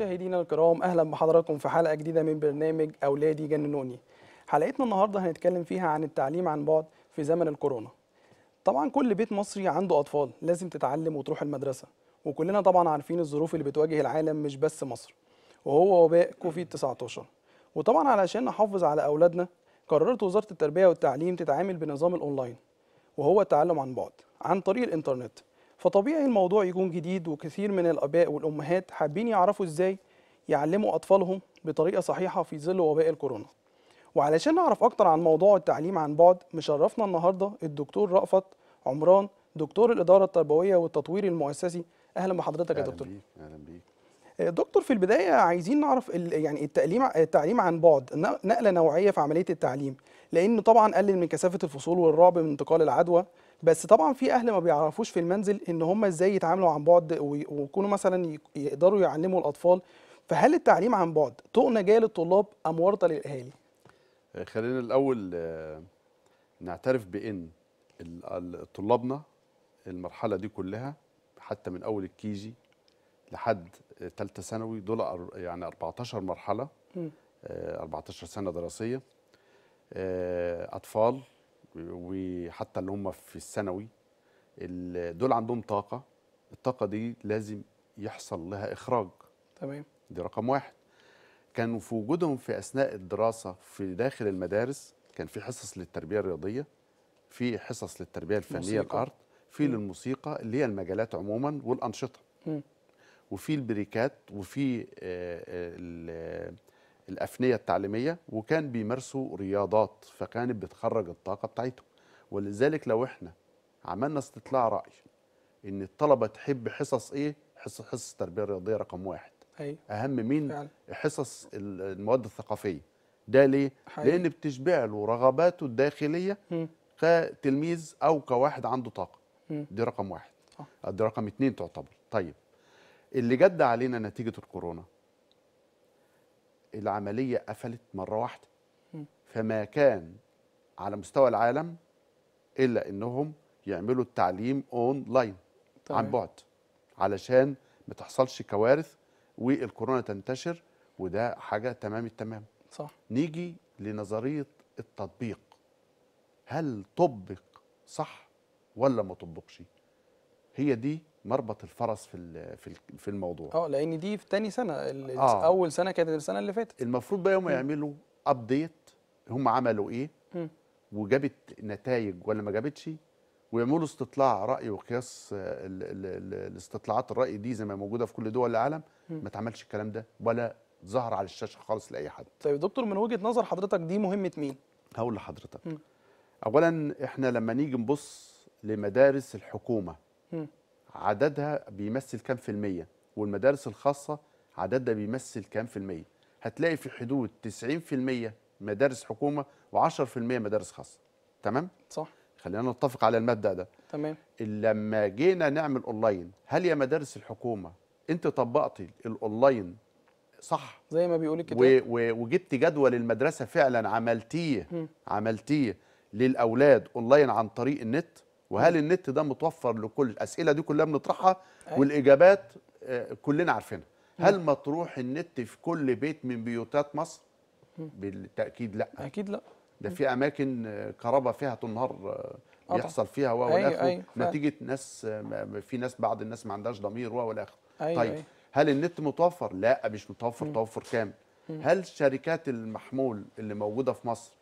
مشاهدينا الكرام اهلا بحضراتكم في حلقه جديده من برنامج اولادي جننوني حلقتنا النهارده هنتكلم فيها عن التعليم عن بعد في زمن الكورونا طبعا كل بيت مصري عنده اطفال لازم تتعلم وتروح المدرسه وكلنا طبعا عارفين الظروف اللي بتواجه العالم مش بس مصر وهو وباء كوفيد 19 وطبعا علشان نحافظ على اولادنا قررت وزاره التربيه والتعليم تتعامل بنظام الاونلاين وهو التعلم عن بعد عن طريق الانترنت فطبيعي الموضوع يكون جديد وكثير من الآباء والأمهات حابين يعرفوا إزاي يعلموا أطفالهم بطريقة صحيحة في ظل وباء الكورونا وعلشان نعرف أكتر عن موضوع التعليم عن بعد مشرفنا النهاردة الدكتور رأفت عمران دكتور الإدارة التربوية والتطوير المؤسسي أهلا بحضرتك يا دكتور بيك. أهلا بيك آه، دكتور في البداية عايزين نعرف يعني التعليم التعليم عن بعد نقلة نوعية في عملية التعليم لأن طبعا قلل من كثافة الفصول والرعب من انتقال العدوى بس طبعا في اهل ما بيعرفوش في المنزل ان هم ازاي يتعاملوا عن بعد ويكونوا مثلا يقدروا يعلموا الاطفال فهل التعليم عن بعد طقنا جايه للطلاب ام ورطه للاهالي آه، خلينا الاول آه، نعترف بان طلابنا المرحله دي كلها حتى من اول الكيجي لحد ثالثه آه، ثانوي دول يعني 14 مرحله 14 سنه دراسيه اطفال وحتى اللي هم في الثانوي دول عندهم طاقه الطاقه دي لازم يحصل لها اخراج تمام دي رقم واحد كانوا في وجودهم في اثناء الدراسه في داخل المدارس كان في حصص للتربيه الرياضيه في حصص للتربيه الفنيه الارض في للموسيقى اللي هي المجالات عموما والانشطه م. وفي البريكات وفي آه، آه، الافنيه التعليميه وكان بيمارسوا رياضات فكانت بتخرج الطاقه بتاعتهم ولذلك لو احنا عملنا استطلاع راي ان الطلبه تحب حصص ايه حصص حصص التربيه الرياضيه رقم واحد أيوة. اهم من فعلا. حصص المواد الثقافيه ده ليه حقيقي. لان بتشبع له رغباته الداخليه م. كتلميذ او كواحد عنده طاقه م. دي رقم واحد أه. دي رقم اتنين تعتبر طيب اللي جد علينا نتيجه الكورونا العملية قفلت مرة واحدة فما كان على مستوى العالم إلا إنهم يعملوا التعليم لاين طيب. عن بعد علشان ما تحصلش كوارث والكورونا تنتشر وده حاجة تمام التمام صح. نيجي لنظرية التطبيق هل طبق صح ولا ما طبقش هي دي مربط الفرس في في الموضوع اه لان دي في تاني سنه آه. اول سنه كانت السنه اللي فاتت المفروض بقى هم يعملوا ابديت هم عملوا ايه م. وجابت نتائج ولا ما جابتش ويعملوا استطلاع راي وقياس الاستطلاعات الراي دي زي ما موجوده في كل دول العالم ما اتعملش الكلام ده ولا ظهر على الشاشه خالص لاي حد طيب دكتور من وجهه نظر حضرتك دي مهمه مين هقول لحضرتك م. اولا احنا لما نيجي نبص لمدارس الحكومه م. عددها بيمثل كام في المية والمدارس الخاصة عددها بيمثل كام في المية هتلاقي في حدود 90% مدارس حكومة و10% مدارس خاصة تمام؟ صح خلينا نتفق على المبدأ ده تمام لما جينا نعمل اونلاين هل يا مدارس الحكومة انت طبقتي الاونلاين صح زي ما بيقول الكتاب وجبت جدول المدرسة فعلا عملتيه عملتيه للأولاد اونلاين عن طريق النت وهل النت ده متوفر لكل الاسئله دي كلها بنطرحها أيوة. والاجابات آه، كلنا عارفينها هل مطروح النت في كل بيت من بيوتات مصر بالتاكيد لا اكيد لا ده في اماكن آه، كهرباء فيها طول النهار آه، بيحصل فيها و أيوة أيوة نتيجه ناس في ناس بعض الناس ما عندهاش ضمير و اخره أيوة،, أيوة طيب أيوة. هل النت متوفر لا مش متوفر م. توفر كامل هل شركات المحمول اللي موجوده في مصر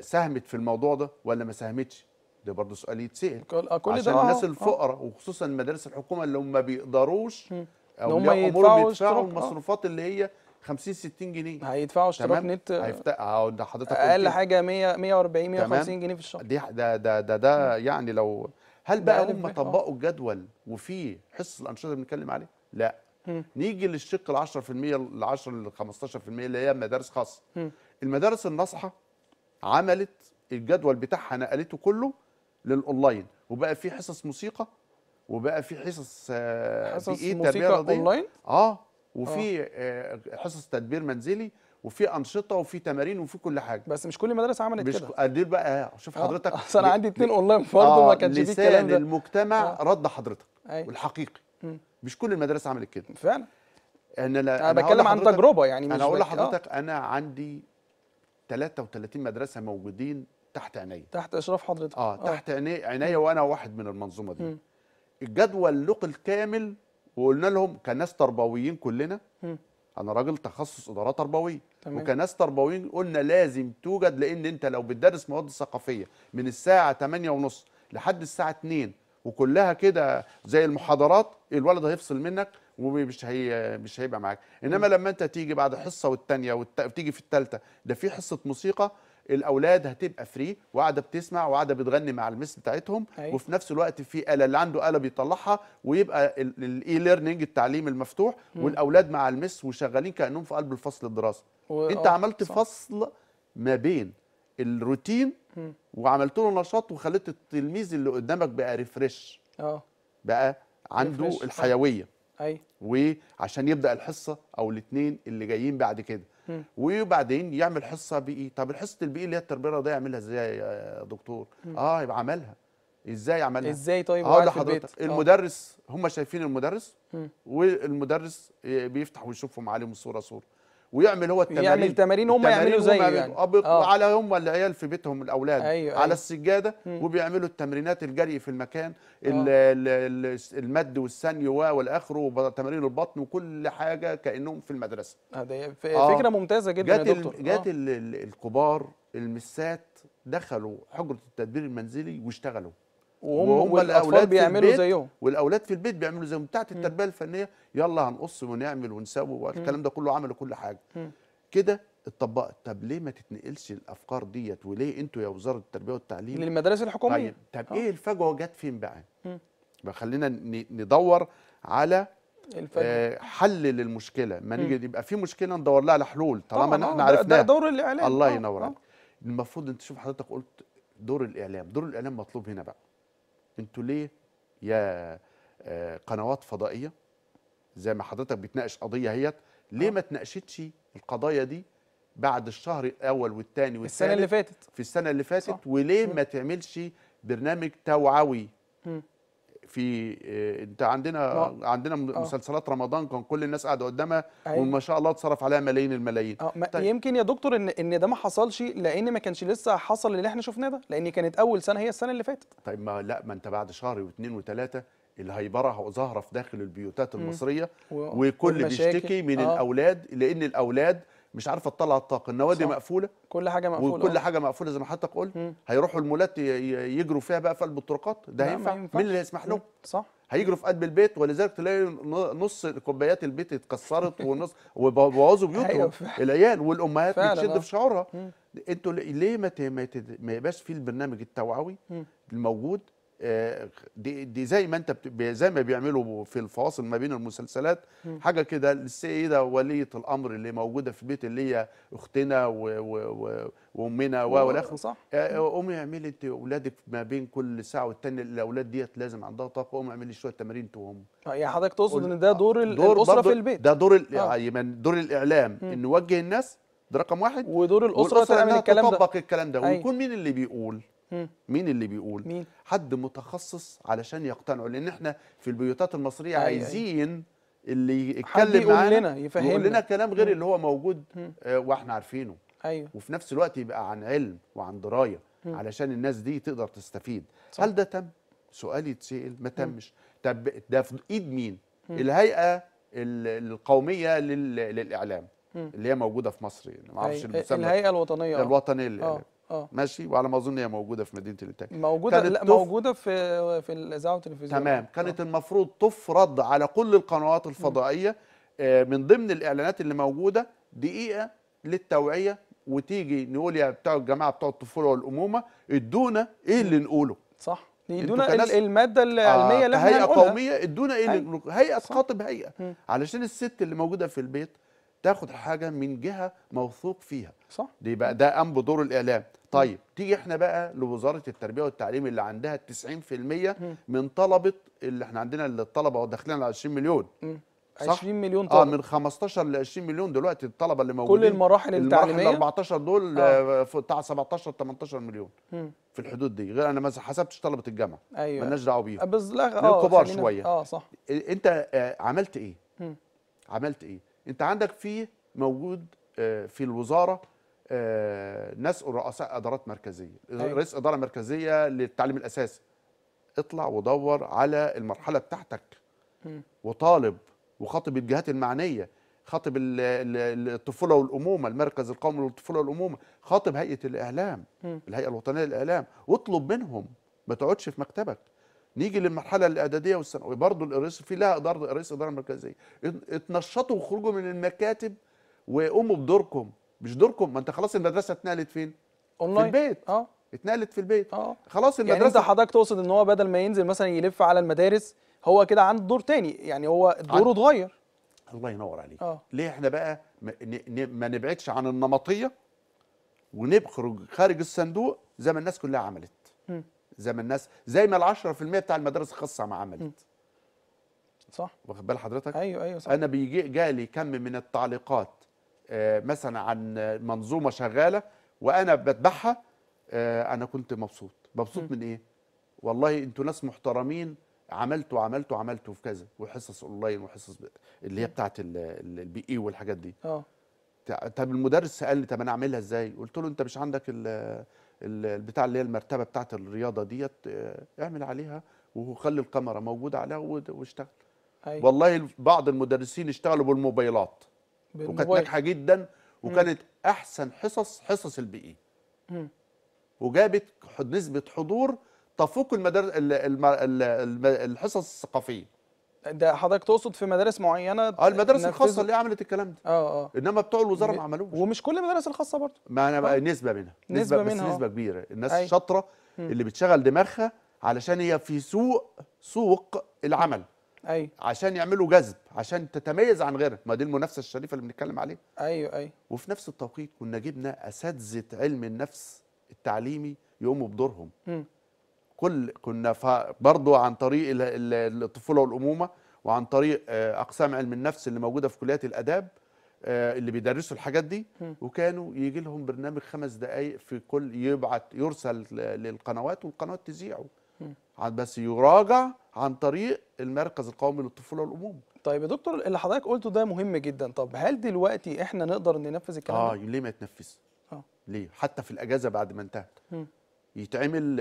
ساهمت في الموضوع ده ولا ما ساهمتش ده برضه سؤال يتسال كل آه، عشان ده الناس آه، آه. الفقراء وخصوصا مدارس الحكومه اللي هم ما بيقدروش او هم يدفعوا, يدفعوا المصروفات اللي هي 50 60 جنيه هيدفعوا اشتراك نت هيفتح ده حضرتك اقل حاجه 100 140 150 جنيه في الشهر دي ده ده ده, ده يعني لو هل بقى هم طبقوا الجدول وفي حصص الانشطه اللي بنتكلم عليه لا نيجي للشق ال 10% ال 10 ال 15% اللي هي مدارس خاصه المدارس الناصحه عملت الجدول بتاعها نقلته كله للاونلاين وبقى في حصص موسيقى وبقى في حصص آه، حصص موسيقى اونلاين اه وفي آه. آه. حصص تدبير منزلي وفي انشطه وفي تمارين وفي كل حاجه بس مش كل المدارس عملت مش كده قدير بقى شوف آه. حضرتك اصل انا عندي اتنين اونلاين برضه آه ما كانش في الكلام ده المجتمع آه. رد حضرتك أي. أيوة. والحقيقي م. مش كل المدارس عملت كده فعلا انا لا انا, أنا بتكلم عن تجربه يعني مش انا اقول آه. لحضرتك آه. انا عندي 33 مدرسه موجودين تحت عينيا تحت اشراف حضرتك اه, آه. تحت عينيا عيني وانا واحد من المنظومه دي الجدول نقل كامل وقلنا لهم كناس تربويين كلنا م. انا راجل تخصص اداره تربويه وكناس تربويين قلنا لازم توجد لان انت لو بتدرس مواد ثقافيه من الساعه 8:30 لحد الساعه 2 وكلها كده زي المحاضرات الولد هيفصل منك ومش هي مش هيبقى معاك انما لما انت تيجي بعد حصه والثانيه وتيجي في الثالثه ده في حصه موسيقى الاولاد هتبقى فري وقاعده بتسمع وقاعده بتغني مع المس بتاعتهم أيوة. وفي نفس الوقت في اله اللي عنده اله بيطلعها ويبقى الاي ليرنينج التعليم المفتوح م. والاولاد مع المس وشغالين كانهم في قلب الفصل الدراسي و... انت آه، عملت صح. فصل ما بين الروتين م. وعملت له نشاط وخليت التلميذ اللي قدامك بقى ريفرش اه بقى عنده الحيويه ايوه وعشان يبدا الحصه او الاثنين اللي جايين بعد كده وبعدين يعمل حصه بي طب الحصه البي اللي هي التربيه الرياضيه يعملها ازاي يا دكتور اه يبقى عملها ازاي عملها ازاي طيب اه حضرتك المدرس هم شايفين المدرس والمدرس آه، بيفتح ويشوفهم عليهم صوره صوره ويعمل هو التمارين يعمل تمارين هم يعملوا زي يعني آه. على هم العيال في بيتهم الاولاد أيوة, أيوة. على أيوة. السجاده مم. وبيعملوا التمرينات الجري في المكان آه. المد والثني والاخر وتمارين البطن وكل حاجه كانهم في المدرسه آه، ده آه. فكره ممتازه جدا جات يا دكتور جات آه. الكبار المسات دخلوا حجره التدبير المنزلي واشتغلوا وهم وهم الاولاد بيعملوا زيهم والاولاد في البيت بيعملوا زيهم بتاعه التربيه الفنيه يلا هنقص ونعمل ونسوي والكلام ده كله عملوا كل حاجه كده اتطبقت طب ليه ما تتنقلش الافكار ديت وليه انتوا يا وزاره التربيه والتعليم للمدارس الحكوميه طيب, طب آه. ايه الفجوه جت فين بقى بقى خلينا ندور على آه حل للمشكله ما نيجي يبقى في مشكله ندور لها على حلول طالما احنا آه، عرفناها ده دور الاعلام الله آه، ينورك المفروض انت شوف حضرتك قلت دور الاعلام دور الاعلام مطلوب هنا بقى انتوا ليه يا آه، قنوات فضائيه زي ما حضرتك بتناقش قضيه هيت ليه آه. ما تناقشتش القضايا دي بعد الشهر الاول والثاني والثالث السنه اللي فاتت في السنه اللي فاتت صح. آه. وليه ما تعملش برنامج توعوي في آه، انت عندنا أوه. عندنا أوه. مسلسلات رمضان كان كل الناس قاعده قدامها أيوة. وما شاء الله اتصرف عليها ملايين الملايين أه طيب. يمكن يا دكتور ان ان ده ما حصلش لان ما كانش لسه حصل اللي احنا شفناه ده لان كانت اول سنه هي السنه اللي فاتت طيب ما لا ما انت بعد شهر واثنين وثلاثه الهيبره ظاهره في داخل البيوتات المصريه مم. وكل بيشتكي من أوه. الاولاد لان الاولاد مش عارفه تطلع الطاقه النوادي صح. مقفوله كل حاجه مقفوله وكل اه. حاجه مقفوله زي ما حضرتك قلت هيروحوا المولات يجروا فيها بقى في قلب الطرقات ده هينفع مين اللي هيسمح لهم صح هيجروا في قلب البيت ولذلك تلاقي نص كوبايات البيت اتكسرت ونص وبوظوا بيوتهم أيوة، العيال والامهات بتشد اه. في شعورها انتوا ليه ما يبقاش في البرنامج التوعوي الموجود آه، دي, دي زي ما انت زي ما بيعملوا في الفواصل ما بين المسلسلات حاجه كده السيده ايه وليه الامر اللي موجوده في بيت اللي هي اختنا وامنا والاخر صح آه، قومي اعملي انت اولادك ما بين كل ساعه والتانيه الاولاد ديت لازم عندها طاقه قومي اعملي شويه تمارين توهم آه، يعني حضرتك تقصد ان ده دور, دور الاسره في البيت ده دور آه. يعني دور الاعلام ان نوجه الناس ده رقم واحد ودور الاسره تعمل الكلام ده تطبق الكلام ده ويكون مين اللي بيقول مين اللي بيقول مين؟ حد متخصص علشان يقتنعوا لان احنا في البيوتات المصريه أي أيوة، أيوة. عايزين أي. اللي يتكلم معانا لنا يفهمنا يقول لنا كلام غير اللي هو موجود آه واحنا عارفينه ايوه وفي نفس الوقت يبقى عن علم وعن درايه علشان الناس دي تقدر تستفيد صح. هل ده تم سؤالي يتسال ما تمش طب ده في ايد مين الهيئه القوميه للاعلام اللي هي موجوده في مصر يعني ما اعرفش أيوة، الهيئه الوطنيه آه. الوطنيه للاعلام آه. اه. ماشي وعلى ما اظن هي موجوده في مدينه الانتاج موجوده لا تف... موجوده في في الاذاعه والتلفزيون تمام اه. كانت أوه. المفروض تفرض على كل القنوات الفضائيه آه من ضمن الاعلانات اللي موجوده دقيقه للتوعيه وتيجي نقول يا بتوع الجماعه بتوع الطفوله والامومه ادونا ايه اللي نقوله صح ادونا الماده آه، العلميه آه اللي احنا هيئه قوميه ادونا ايه اللي هيئه تخاطب هيئه علشان الست اللي موجوده في البيت تاخد حاجه من جهه موثوق فيها صح دي بقى ده قام بدور الاعلام طيب تيجي احنا بقى لوزاره التربيه والتعليم اللي عندها 90% من طلبه اللي احنا عندنا الطلبه داخلين على 20 مليون م. 20 مليون طالب اه من 15 ل 20 مليون دلوقتي الطلبه اللي موجودين كل المراحل التعليميه المراحل 14 دول آه. آه، بتاع 17 18 مليون م. في الحدود دي غير انا ما حسبتش طلبه الجامعه ايوه مالناش دعوه بيهم آه، بس لا اه كبار شويه اه صح انت آه عملت ايه؟ م. عملت ايه؟ انت عندك في موجود آه في الوزاره ناس رؤساء ادارات مركزيه أيوة. رئيس اداره مركزيه للتعليم الاساسي اطلع ودور على المرحله بتاعتك وطالب وخاطب الجهات المعنيه خاطب الطفوله والامومه المركز القومي للطفوله والامومه خاطب هيئه الاعلام الهيئه الوطنيه للاعلام واطلب منهم ما تقعدش في مكتبك نيجي للمرحله الاعداديه والثانويه برضه الرئيس في لها اداره رئيس اداره مركزيه اتنشطوا وخرجوا من المكاتب وقوموا بدوركم مش دوركم ما انت خلاص المدرسه اتنقلت فين اونلاين في البيت اه اتنقلت في البيت اه خلاص يعني المدرسه يعني انت حضرتك تقصد ان هو بدل ما ينزل مثلا يلف على المدارس هو كده عنده دور تاني يعني هو دوره اتغير الله ينور عليك آه. ليه احنا بقى ما نبعدش عن النمطيه ونخرج خارج الصندوق زي ما الناس كلها عملت زي ما الناس زي ما ال 10% بتاع المدارس الخاصه ما عملت م. صح واخد بال حضرتك ايوه ايوه صح انا بيجي جالي كم من التعليقات آه، مثلا عن منظومه شغاله وانا بتبعها آه، انا كنت مبسوط مبسوط م. من ايه والله انتوا ناس محترمين عملتوا عملتوا عملتوا في كذا وحصص اونلاين وحصص اللي هي بتاعه البي اي والحاجات دي اه طب المدرس قال لي طب انا اعملها ازاي قلت له انت مش عندك البتاع اللي هي المرتبه بتاعه الرياضه ديت آه، اعمل عليها وخلي الكاميرا موجوده عليها واشتغل أيوة. والله بعض المدرسين اشتغلوا بالموبايلات وكانت ناجحه جدا وكانت مم. احسن حصص حصص البي اي وجابت نسبه حضور تفوق المدارس الحصص الثقافيه ده حضرتك تقصد في مدارس معينه اه المدارس الخاصه اللي عملت الكلام ده اه اه انما بتوع الوزاره ما عملوش ومش كل المدارس الخاصه برضه ما انا بقى آه. نسبه منها نسبه, نسبة منها بس آه. نسبه كبيره الناس الشاطره أيوة. اللي بتشغل دماغها علشان هي في سوق سوق العمل ايوه عشان يعملوا جذب عشان تتميز عن غيرها ما دي المنافسه الشريفه اللي بنتكلم عليها ايوه ايوه وفي نفس التوقيت كنا جبنا اساتذه علم النفس التعليمي يقوموا بدورهم م. كل كنا برضو عن طريق الطفوله والامومه وعن طريق آه، اقسام علم النفس اللي موجوده في كليات الاداب آه، اللي بيدرسوا الحاجات دي وكانوا يجي لهم برنامج خمس دقائق في كل يبعت يرسل للقنوات والقنوات تذيعه بس يراجع عن طريق المركز القومي للطفوله والامومه طيب يا دكتور اللي حضرتك قلته ده مهم جدا طب هل دلوقتي احنا نقدر ننفذ الكلام اه ليه ما يتنفذ اه ليه حتى في الاجازه بعد ما انتهت يتعمل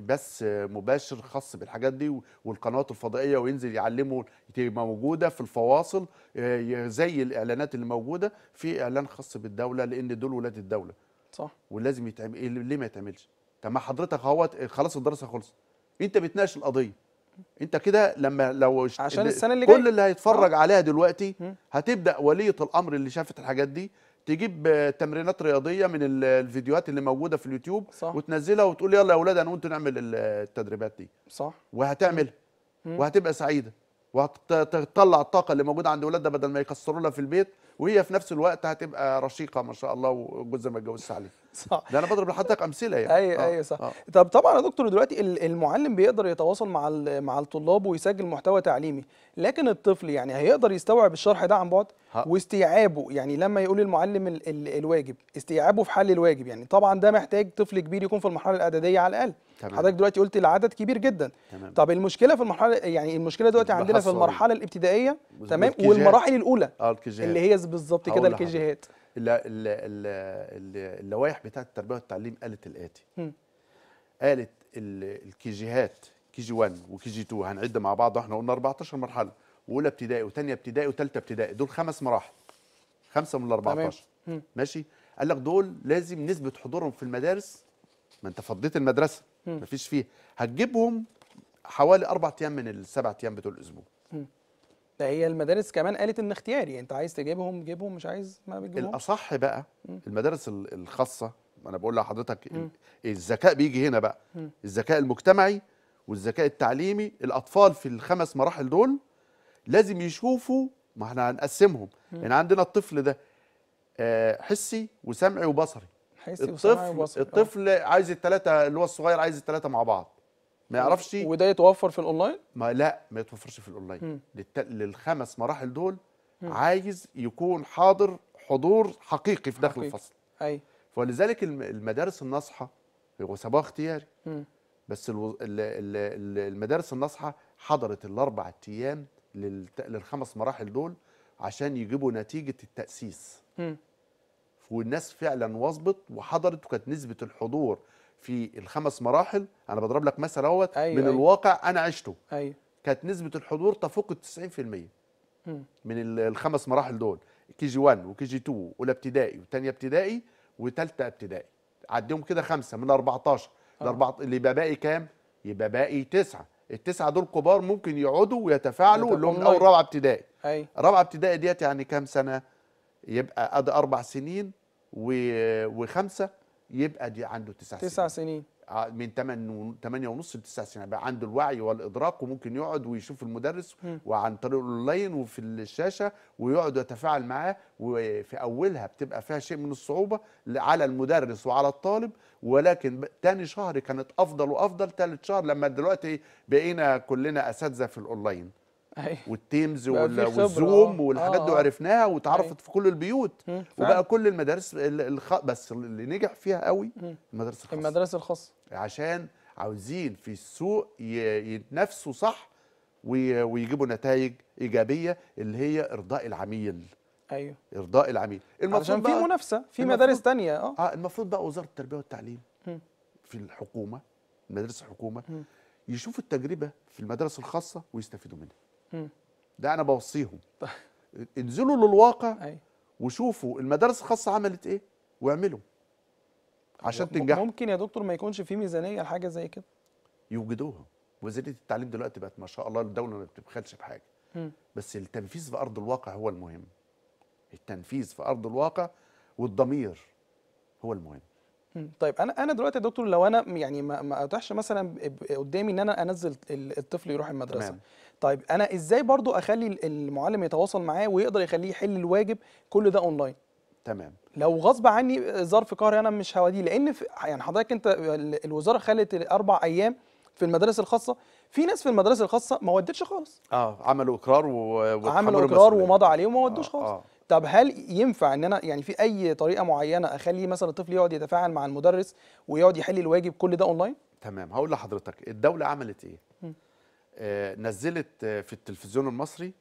بث مباشر خاص بالحاجات دي والقنوات الفضائيه وينزل يعلمه تبقى موجوده في الفواصل آه، زي الاعلانات اللي موجوده في اعلان خاص بالدوله لان دول ولاد الدوله صح ولازم يتعمل ليه ما يتعملش طب ما حضرتك اهوت خلاص الدراسه خلصت انت بتناقش القضيه انت كده لما لو عشان السنه اللي جايه كل اللي هيتفرج أوه. عليها دلوقتي هتبدا وليه الامر اللي شافت الحاجات دي تجيب تمرينات رياضيه من الفيديوهات اللي موجوده في اليوتيوب صح. وتنزلها وتقول يلا يا اولاد انا وانتوا نعمل التدريبات دي صح وهتعملها وهتبقى سعيده وهتطلع الطاقه اللي موجوده عند اولادها بدل ما يكسروا لها في البيت وهي في نفس الوقت هتبقى رشيقه ما شاء الله وجوزها ما اتجوزش عليه صح ده انا بضرب لحضرتك امثله يعني اي أيوة، آه، اي أيوة صح آه. طب طبعا يا دكتور دلوقتي المعلم بيقدر يتواصل مع مع الطلاب ويسجل محتوى تعليمي لكن الطفل يعني هيقدر يستوعب الشرح ده عن بعد واستيعابه يعني لما يقول المعلم ال ال الواجب استيعابه في حل الواجب يعني طبعا ده محتاج طفل كبير يكون في المرحله الاعداديه على الاقل حضرتك دلوقتي قلت العدد كبير جدا تمام. طب المشكله في المرحله يعني المشكله دلوقتي عندنا في المرحله الابتدائيه تمام والمراحل الاولى آه اللي هي بالظبط كده الكيجيهات اللوائح بتاعت التربيه والتعليم قالت الاتي قالت الكي جيهات كي جي 1 وكي جي 2 هنعد مع بعض احنا قلنا 14 مرحله واولى ابتدائي وثانيه ابتدائي وثالثه ابتدائي دول خمس مراحل خمسه من ال 14 ماشي قال لك دول لازم نسبه حضورهم في المدارس ما انت فضيت المدرسه ما فيش فيه هتجيبهم حوالي اربع ايام من السبع ايام بتوع الاسبوع ده هي المدارس كمان قالت ان اختياري انت عايز تجيبهم جيبهم مش عايز ما بتجيبهمش الاصح بقى المدارس الخاصه انا بقول لحضرتك الذكاء بيجي هنا بقى الذكاء المجتمعي والذكاء التعليمي الاطفال في الخمس مراحل دول لازم يشوفوا ما احنا هنقسمهم يعني عندنا الطفل ده آه، حسي وسمعي وبصري حسي الطفل وسمعي وبصري الطفل آه. عايز الثلاثه اللي هو الصغير عايز الثلاثه مع بعض ما يعرفش وده يتوفر في الاونلاين ما لا ما يتوفرش في الاونلاين للت... للخمس مراحل دول م. عايز يكون حاضر حضور حقيقي في داخل حقيقي. الفصل ايوه ولذلك المدارس الناصحه هو اختياري م. بس الو... ال... ال... المدارس الناصحه حضرت الاربع ايام لل... للخمس مراحل دول عشان يجيبوا نتيجه التاسيس م. والناس فعلا واظبت وحضرت وكانت نسبه الحضور في الخمس مراحل انا بضرب لك مثل اهوت أيوة من أيوة. الواقع انا عشته أيوة. كانت نسبه الحضور تفوق ال 90% من الخمس مراحل دول كي جي 1 وكي جي 2 اولى ابتدائي وثانيه ابتدائي وثالثه ابتدائي عديهم كده خمسه من 14 آه. 14 اللي يبقى باقي كام؟ يبقى باقي تسعه التسعه دول كبار ممكن يقعدوا ويتفاعلوا اللي هم اول رابعه ابتدائي ايوه رابعه ابتدائي ديت يعني كام سنه؟ يبقى ادي اربع سنين وخمسه يبقى دي عنده تسع سنين تسع سنين آه، من 8 8 ونص ل 9 سنين يعني بقى عنده الوعي والادراك وممكن يقعد ويشوف المدرس م. وعن طريق الاونلاين وفي الشاشه ويقعد يتفاعل معاه وفي اولها بتبقى فيها شيء من الصعوبه على المدرس وعلى الطالب ولكن تاني شهر كانت افضل وافضل ثالث شهر لما دلوقتي بقينا كلنا اساتذه في الاونلاين أيوة. والتيمز والزوم آه. والحاجات دي عرفناها واتعرفت أيوة. في كل البيوت وبقى كل المدارس الخ... بس اللي نجح فيها قوي المدارس الخاصه المدارس الخاصه عشان عاوزين في السوق يتنافسوا صح ويجيبوا نتائج ايجابيه اللي هي ارضاء العميل ايوه ارضاء العميل المفروض عشان في منافسه في مدارس تانية اه اه المفروض بقى وزاره التربيه والتعليم في الحكومه مدارس الحكومه يشوفوا التجربه في المدارس الخاصه ويستفيدوا منها ده انا بوصيهم انزلوا للواقع وشوفوا المدارس الخاصه عملت ايه واعملوا عشان تنجح ممكن يا دكتور ما يكونش في ميزانيه لحاجه زي كده يوجدوها وزيره التعليم دلوقتي بقت ما شاء الله الدوله ما بتبخلش بحاجه بس التنفيذ في ارض الواقع هو المهم التنفيذ في ارض الواقع والضمير هو المهم طيب انا انا دلوقتي يا دكتور لو انا يعني ما ما اتاحش مثلا قدامي ان انا انزل الطفل يروح المدرسه تمام. طيب انا ازاي برضو اخلي المعلم يتواصل معاه ويقدر يخليه يحل الواجب كل ده اونلاين تمام لو غصب عني ظرف قهري انا مش هوديه لان يعني حضرتك انت الوزاره خلت اربع ايام في المدارس الخاصه في ناس في المدارس الخاصه ما ودتش خالص اه عملوا اقرار و... عملوا اقرار ومضى عليه وما ودوش آه خالص آه. طب هل ينفع ان انا يعني في اي طريقه معينه اخلي مثلا الطفل يقعد يتفاعل مع المدرس ويقعد يحل الواجب كل ده اونلاين تمام هقول لحضرتك الدوله عملت ايه آه نزلت آه، في التلفزيون المصري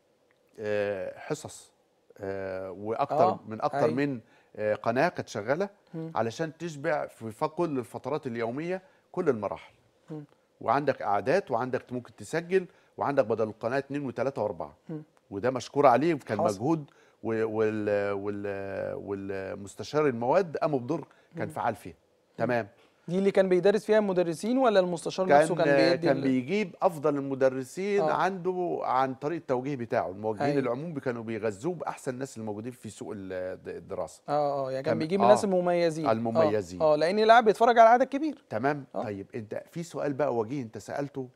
آه حصص آه واكثر آه. من اكثر من آه قناه كانت شغاله م. علشان تشبع في كل الفترات اليوميه كل المراحل م. وعندك اعداد وعندك ممكن تسجل وعندك بدل القناه 2 و3 و4 وده مشكور عليه كان حصل. مجهود والمستشار المواد قاموا بدور كان فعال فيها تمام دي اللي كان بيدرس فيها المدرسين ولا المستشار كان نفسه كان بيدي كان بيجيب افضل المدرسين آه. عنده عن طريق التوجيه بتاعه الموجهين أيوه. العموم كانوا بيغذوه باحسن الناس الموجودين في سوق الدراسه اه اه يعني كان بيجيب آه. الناس المميزين المميزين اه, آه لان اللاعب بيتفرج على عدد كبير تمام آه. طيب انت في سؤال بقى وجيه انت سالته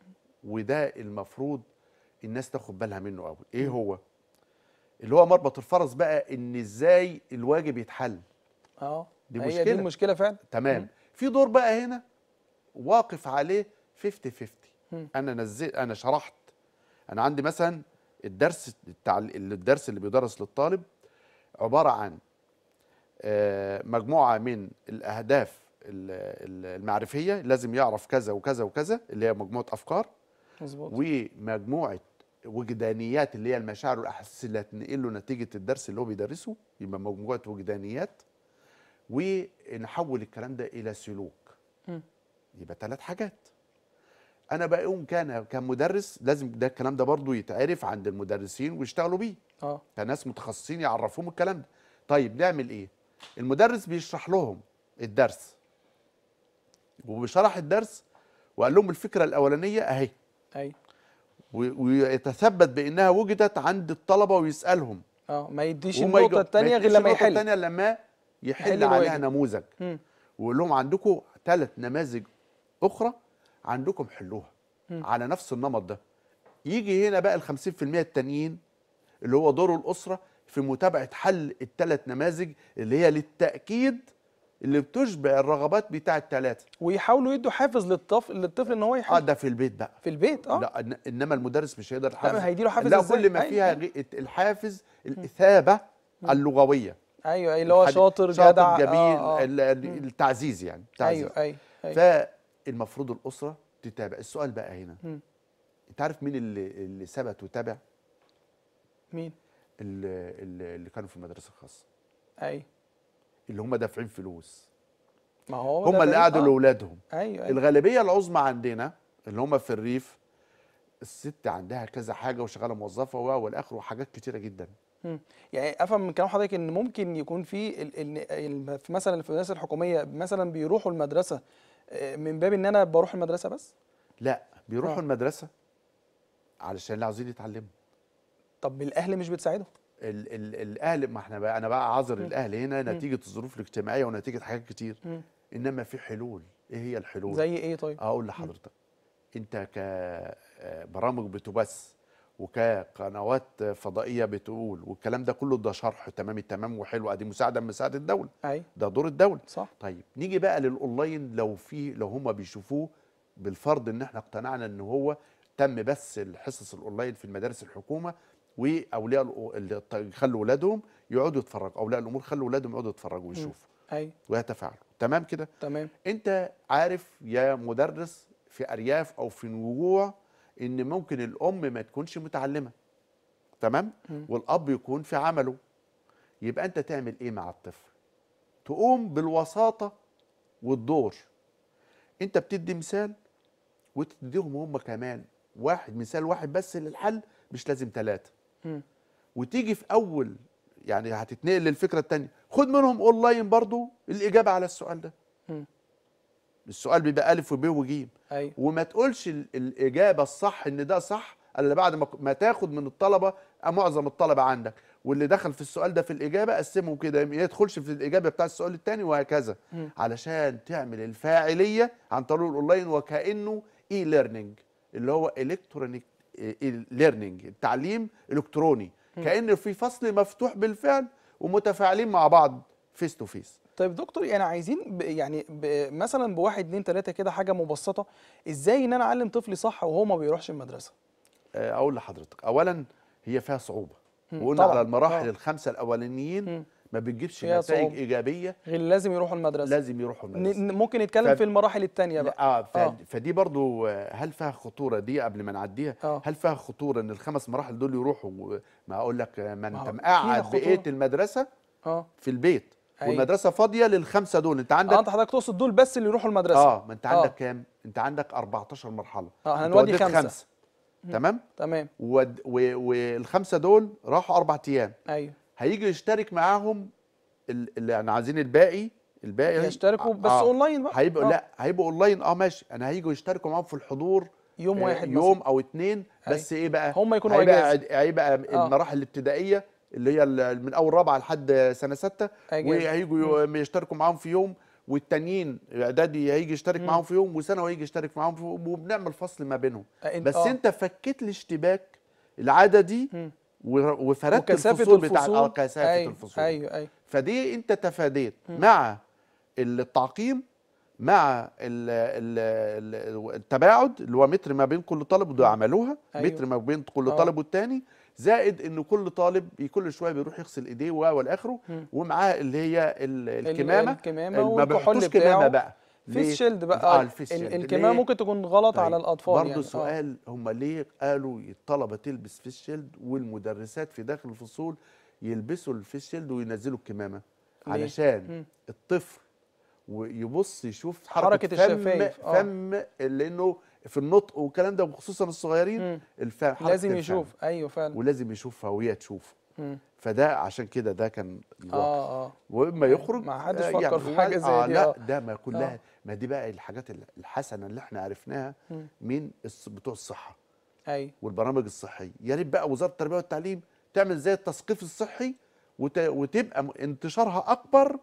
وده المفروض الناس تاخد بالها منه قوي ايه هو اللي هو مربط الفرس بقى ان ازاي الواجب يتحل اه دي مشكله دي المشكله فعلا تمام في دور بقى هنا واقف عليه 50 50 انا نزلت انا شرحت انا عندي مثلا الدرس بتاع الدرس اللي بيدرس للطالب عباره عن آه، مجموعه من الاهداف المعرفيه لازم يعرف كذا وكذا وكذا اللي هي مجموعه افكار مظبوط ومجموعه وجدانيات اللي هي المشاعر والاحاسيس اللي هتنقل له نتيجه الدرس اللي هو بيدرسه يبقى مجموعه وجدانيات ونحول الكلام ده الى سلوك م. يبقى ثلاث حاجات انا بقوم كان كمدرس لازم ده الكلام ده برضو يتعرف عند المدرسين ويشتغلوا بيه اه كناس متخصصين يعرفوهم الكلام ده طيب نعمل ايه المدرس بيشرح لهم الدرس وبشرح الدرس وقال لهم الفكره الاولانيه اهي ايوه ويتثبت بانها وجدت عند الطلبه ويسالهم اه ما يديش النقطه الثانيه غير لما يحل النقطه الثانيه لما يحل, عليها نموذج ويقول لهم عندكم ثلاث نماذج اخرى عندكم حلوها م. على نفس النمط ده يجي هنا بقى ال 50% التانيين اللي هو دور الاسره في متابعه حل الثلاث نماذج اللي هي للتاكيد اللي بتشبع الرغبات بتاع الثلاثه ويحاولوا يدوا حافز للطفل للطفل ان هو يحب اه ده في البيت بقى في البيت اه لا انما المدرس مش هيقدر يحافظ هيديله حافز لا كل ما أيوة، فيها أيوة. الحافز الاثابه م. اللغويه أيوة،, ايوه اللي هو شاطر جدع شاطر آه، جميل آه آه. التعزيز يعني التعزيز ايوه ايوه, أيوة. فالمفروض الاسره تتابع السؤال بقى هنا انت عارف مين اللي اللي ثبت وتابع مين اللي, اللي كانوا في المدرسه الخاصه ايوه اللي هم دافعين فلوس ما هو هم اللي قعدوا آه. لاولادهم أيوة أيوة. الغالبيه العظمى عندنا اللي هم في الريف الست عندها كذا حاجه وشغاله موظفه والاخر وحاجات كتيره جدا مم. يعني افهم من كلام حضرتك ان ممكن يكون في ان في مثلا في المدارس الحكوميه مثلا بيروحوا المدرسه آه، من باب ان انا بروح المدرسه بس لا بيروحوا آه. المدرسه علشان اللي عاوزين يتعلموا طب الاهل مش بتساعدهم ال ال الاهل ما احنا بقى انا بقى عذر الاهل هنا نتيجه الظروف الاجتماعيه ونتيجه حاجات كتير انما في حلول ايه هي الحلول زي ايه طيب اقول لحضرتك انت كبرامج آه، بتبث وكقنوات فضائيه بتقول والكلام ده كله ده شرح تمام التمام وحلو ادي مساعده من الدوله أي. ده دور الدوله صح طيب نيجي بقى للاونلاين لو في لو هم بيشوفوه بالفرض ان احنا اقتنعنا ان هو تم بس الحصص الاونلاين في المدارس الحكومه واولياء اللي خلوا ولادهم يقعدوا يتفرجوا اولياء الامور خلوا ولادهم يقعدوا يتفرجوا ويشوفوا ايوه ويتفاعلوا تمام كده تمام انت عارف يا مدرس في ارياف او في نجوع ان ممكن الام ما تكونش متعلمه تمام م. والاب يكون في عمله يبقى انت تعمل ايه مع الطفل تقوم بالوساطه والدور انت بتدي مثال وتديهم هم كمان واحد مثال واحد بس للحل مش لازم ثلاثه وتيجي في اول يعني هتتنقل للفكره الثانيه خد منهم اونلاين برضو الاجابه على السؤال ده م. السؤال بيبقى الف وب وج أيوة. وما تقولش الاجابه الصح ان ده صح الا بعد ما تاخد من الطلبه معظم الطلبه عندك واللي دخل في السؤال ده في الاجابه قسمهم كده ما يدخلش في الاجابه بتاع السؤال الثاني وهكذا م. علشان تعمل الفاعليه عن طريق الاونلاين وكانه اي ليرنينج اللي هو الكترونيك الليرنينج التعليم الكتروني كان في فصل مفتوح بالفعل ومتفاعلين مع بعض فيس تو فيس طيب دكتور يعني عايزين ب يعني ب مثلا بواحد اتنين ثلاثه كده حاجه مبسطه ازاي ان انا اعلم طفلي صح وهو ما بيروحش المدرسه آه، اقول لحضرتك اولا هي فيها صعوبه وقلنا على المراحل طبعا. آه. الخمسه الاولانيين ما بتجيبش نتائج ايجابيه غير لازم يروحوا المدرسه لازم يروحوا المدرسه ممكن نتكلم ف... في المراحل الثانيه بقى آه, ف... آه فدي برضو آه، هل فيها خطوره دي قبل ما نعديها آه. هل فيها خطوره ان الخمس مراحل دول يروحوا ما اقول لك آه، ما انت مقعد بقيه المدرسه آه. في البيت أي. والمدرسه فاضيه للخمسه دول انت عندك اه انت حضرتك تقصد دول بس اللي يروحوا المدرسه اه ما انت عندك آه. كام انت عندك 14 مرحله اه هنودي خمسه, خمسة. تمام تمام والخمسه دول راحوا اربع ايام ايوه هيجي يشترك معاهم اللي احنا يعني عايزين الباقي الباقي يشتركوا بس آه اونلاين بقى هيبقوا آه. لا هيبقوا اونلاين اه ماشي انا يعني هيجوا يشتركوا معاهم في الحضور يوم آه، واحد يوم مثلا. او اتنين بس هي. ايه بقى هم يكونوا هيبقى اجازه هيبقى آه. المراحل الابتدائيه اللي هي من اول رابعه لحد سنه سته وهيجوا يشتركوا معاهم في يوم والتانيين اعدادي هيجي يشترك معاهم في يوم وثانوي هيجي يشترك معاهم في يوم وبنعمل فصل ما بينهم بس آه. انت فكيت الاشتباك العاده دي م. وفردت الفصول بتاع آه، كثافه أيوه الفصول أيوه أيوه فدي انت تفاديت مع التعقيم مع الـ الـ التباعد اللي هو متر ما بين كل طالب ودول عملوها أيوه. متر ما بين كل آه. طالب والتاني زائد ان كل طالب كل شويه بيروح يغسل ايديه اخره ومعاه اللي هي الكمامه, الكمامة ما بيحطوش كمامه بقى فيس شيلد بقى آه الفيس شيلد. الكمامه ممكن تكون غلط طيب. على الاطفال برضه يعني. آه. سؤال آه. هم ليه قالوا الطلبه تلبس فيس شيلد والمدرسات في داخل الفصول يلبسوا الفيس شيلد وينزلوا الكمامه ليه؟ علشان مم. الطفل ويبص يشوف حركه, حركة فم الشفايف آه. فم لانه في النطق والكلام ده وخصوصا الصغيرين الفم لازم يشوف الفم. ايوه فعلا ولازم يشوفها وهي تشوفه فده عشان كده ده كان الواقع آه آه. واما يعني يخرج ما حدش آه، فكر يعني في حاجه زي آه دي لا آه. ده ما كلها آه. ما دي بقى الحاجات الحسنه اللي احنا عرفناها من بتوع الصحه ايوه والبرامج الصحيه يا ريت بقى وزاره التربيه والتعليم تعمل زي التثقيف الصحي وت... وتبقى انتشارها اكبر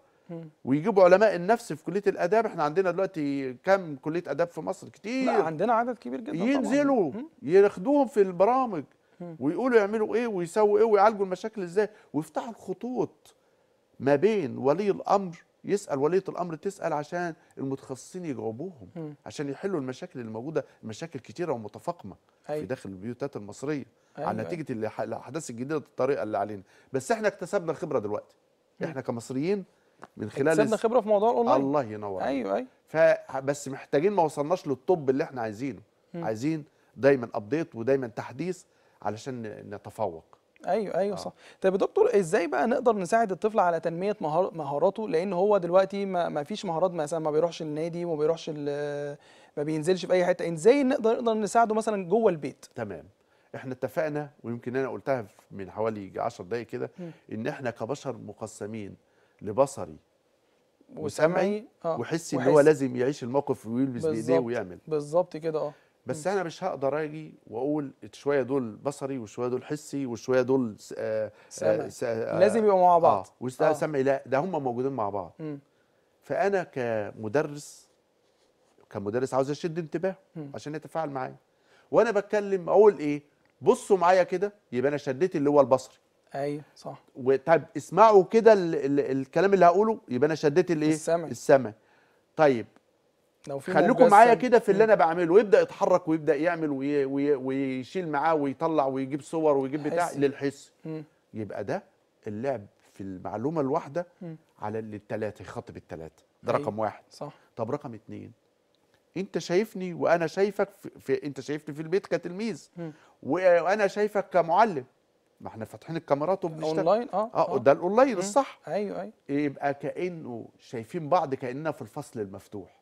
ويجيبوا علماء النفس في كليه الاداب احنا عندنا دلوقتي كم كليه اداب في مصر كتير لا عندنا عدد كبير جدا ينزلوا ياخدوهم في البرامج ويقولوا يعملوا ايه ويسووا ايه ويعالجوا المشاكل ازاي ويفتحوا الخطوط ما بين ولي الامر يسال وليه الامر تسال عشان المتخصصين يجاوبوهم عشان يحلوا المشاكل اللي موجوده مشاكل كتيره ومتفاقمه في أيوة. داخل البيوتات المصريه أيوة. على نتيجه الاحداث الجديده الطريقه اللي علينا بس احنا اكتسبنا خبره دلوقتي احنا كمصريين من خلال اكتسبنا خبره في موضوع الاونلاين الله ينور ايوه ايوه فبس محتاجين ما وصلناش للطب اللي احنا عايزينه عايزين دايما ابديت ودايما تحديث علشان نتفوق ايوه ايوه آه. صح طيب يا دكتور ازاي بقى نقدر نساعد الطفل على تنميه مهاراته لان هو دلوقتي ما, ما فيش مهارات مثلا ما بيروحش النادي وما بيروحش ما بينزلش في اي حته ازاي نقدر نقدر نساعده مثلا جوه البيت تمام احنا اتفقنا ويمكن انا قلتها من حوالي 10 دقائق كده ان احنا كبشر مقسمين لبصري وسمعي آه. وحسي ان هو لازم يعيش الموقف ويلبس بايديه ويعمل بالظبط كده اه بس انا مش هقدر اجي واقول شويه دول بصري وشويه دول حسي وشويه دول آه آه،, آه لازم يبقوا مع بعض آه آه. سمعي لا ده هم موجودين مع بعض م. فانا كمدرس كمدرس عاوز اشد انتباهه عشان يتفاعل معايا وانا بتكلم اقول ايه بصوا معايا كده يبقى انا شديت اللي هو البصري ايوه صح طيب اسمعوا كده الكلام اللي هقوله يبقى انا شديت الايه السمع السمع طيب خليكم معايا كده في اللي انا بعمله يبدا يتحرك ويبدا يعمل وي وي ويشيل معاه ويطلع ويجيب صور ويجيب بتاع للحس يبقى ده اللعب في المعلومه الواحده على الثلاثه يخاطب الثلاثه ده رقم واحد صح طب رقم اثنين انت شايفني وانا شايفك في, في انت شايفني في البيت كتلميذ وانا شايفك كمعلم ما احنا فاتحين الكاميرات وبنشتغل اونلاين اه اه, آه. ده الاونلاين الصح ايوه ايوه يبقى كانه شايفين بعض كاننا في الفصل المفتوح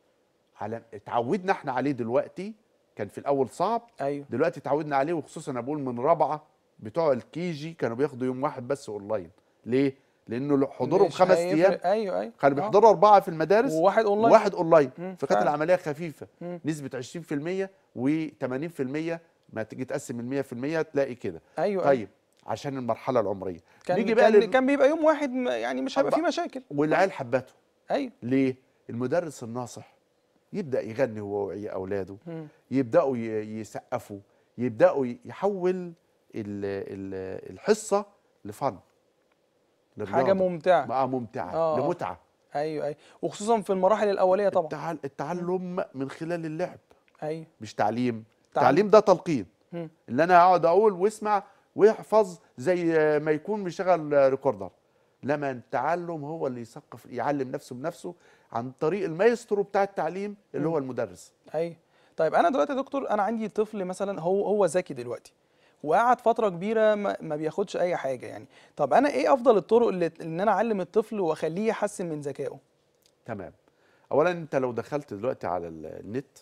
على اتعودنا احنا عليه دلوقتي كان في الاول صعب ايوه دلوقتي اتعودنا عليه وخصوصا انا بقول من رابعه بتوع الكي جي كانوا بياخدوا يوم واحد بس اونلاين ليه لانه حضورهم خمس ايام ايوه ايوه كانوا آه. بيحضروا اربعه في المدارس وواحد اونلاين وواحد اونلاين فكانت العمليه خفيفه مم. نسبه 20% و80% ما تيجي تقسم ال 100% تلاقي كده ايوه, أيوه. طيب أيوة. عشان المرحله العمريه كان نيجي بقى كان, لل... كان بيبقى يوم واحد يعني مش هيبقى فيه مشاكل والعيال حبته ايوه ليه المدرس الناصح يبدا يغني هو وعي اولاده يبداوا يسقفوا يبداوا يحول الحصه لفن حاجه ممتعه بقى ممتعه آه،, آه لمتعه ايوه ايوه وخصوصا في المراحل الاوليه طبعا التعلم من خلال اللعب ايوه مش تعليم التعليم ده تلقين اللي انا اقعد اقول واسمع واحفظ زي ما يكون مشغل ريكوردر لما التعلم هو اللي يثقف يعلم نفسه بنفسه عن طريق المايسترو بتاع التعليم اللي هو المدرس ايوه طيب انا دلوقتي يا دكتور انا عندي طفل مثلا هو هو ذكي دلوقتي وقعد فتره كبيره ما, ما بياخدش اي حاجه يعني طب انا ايه افضل الطرق اللي ان انا اعلم الطفل واخليه يحسن من ذكائه تمام اولا انت لو دخلت دلوقتي على النت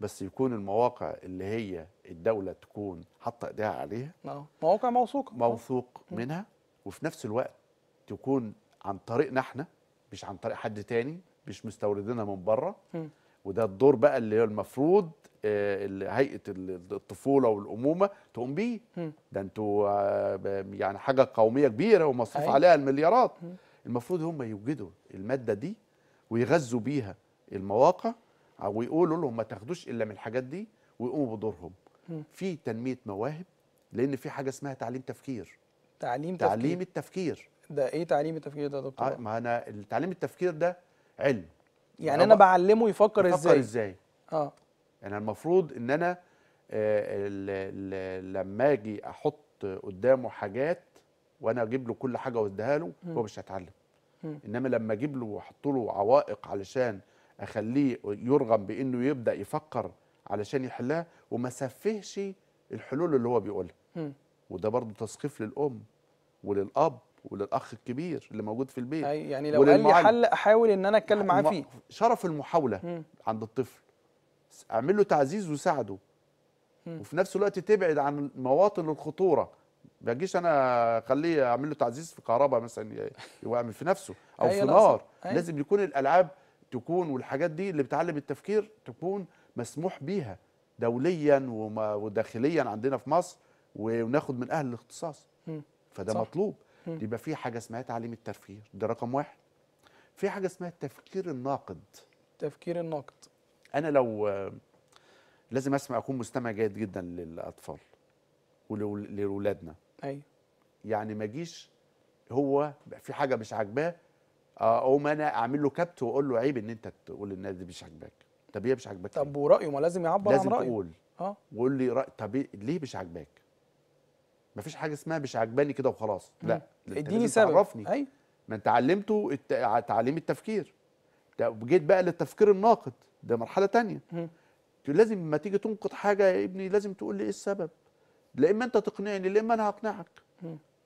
بس يكون المواقع اللي هي الدوله تكون حاطه ايديها عليها اه مواقع موثوقه موثوق منها وفي نفس الوقت تكون عن طريقنا احنا مش عن طريق حد تاني مش مستوردينها من بره وده الدور بقى اللي المفروض آه، هيئه الطفوله والامومه تقوم بيه ده انتوا آه، يعني حاجه قوميه كبيره ومصروف أيه. عليها المليارات المفروض هم يوجدوا الماده دي ويغذوا بيها المواقع ويقولوا لهم ما تاخدوش الا من الحاجات دي ويقوموا بدورهم في تنميه مواهب لان في حاجه اسمها تعليم تفكير تعليم تفكير. تعليم التفكير ده ايه تعليم التفكير ده يا دكتور؟ آه، ما انا تعليم التفكير ده علم يعني, يعني انا بعلمه يفكر, يفكر ازاي يفكر ازاي اه انا يعني المفروض ان انا آه، لما اجي احط قدامه حاجات وانا اجيب له كل حاجه واديها له هو مش هيتعلم انما لما اجيب له واحط له عوائق علشان اخليه يرغم بانه يبدا يفكر علشان يحلها وما سفهش الحلول اللي هو بيقولها وده برضه تثقيف للام وللاب وللاخ الكبير اللي موجود في البيت أي يعني لو قال لي حل احاول ان انا اتكلم معاه فيه شرف المحاوله م. عند الطفل اعمل له تعزيز وساعده م. وفي نفس الوقت تبعد عن مواطن الخطوره ما اجيش انا اخليه اعمل له تعزيز في كهرباء مثلا يعمل في نفسه او أيوة، في نار أيوة. لازم يكون الالعاب تكون والحاجات دي اللي بتعلم التفكير تكون مسموح بيها دوليا وداخليا عندنا في مصر وناخد من اهل الاختصاص فده صح. مطلوب يبقى في حاجه اسمها تعليم التفكير ده رقم واحد في حاجه اسمها التفكير الناقد التفكير الناقد انا لو لازم اسمع اكون مستمع جيد جدا للاطفال ولولادنا ايوه يعني ما اجيش هو في حاجه مش عاجباه آه، اقوم انا اعمل له كبت واقول له عيب ان انت تقول للناس دي مش عاجباك طب هي مش عاجباك طب ورايه ما لازم يعبر لازم عن رايه لازم تقول اه وقول لي رأي طب ليه مش عاجباك مفيش حاجه اسمها مش عجباني كده وخلاص لا اديني سبب تعرفني أي. ما انت علمته الت... تعليم التفكير جيت بقى للتفكير الناقد ده مرحله ثانيه لازم لما تيجي تنقد حاجه يا ابني لازم تقول لي ايه السبب لا اما انت تقنعني لا اما انا هقنعك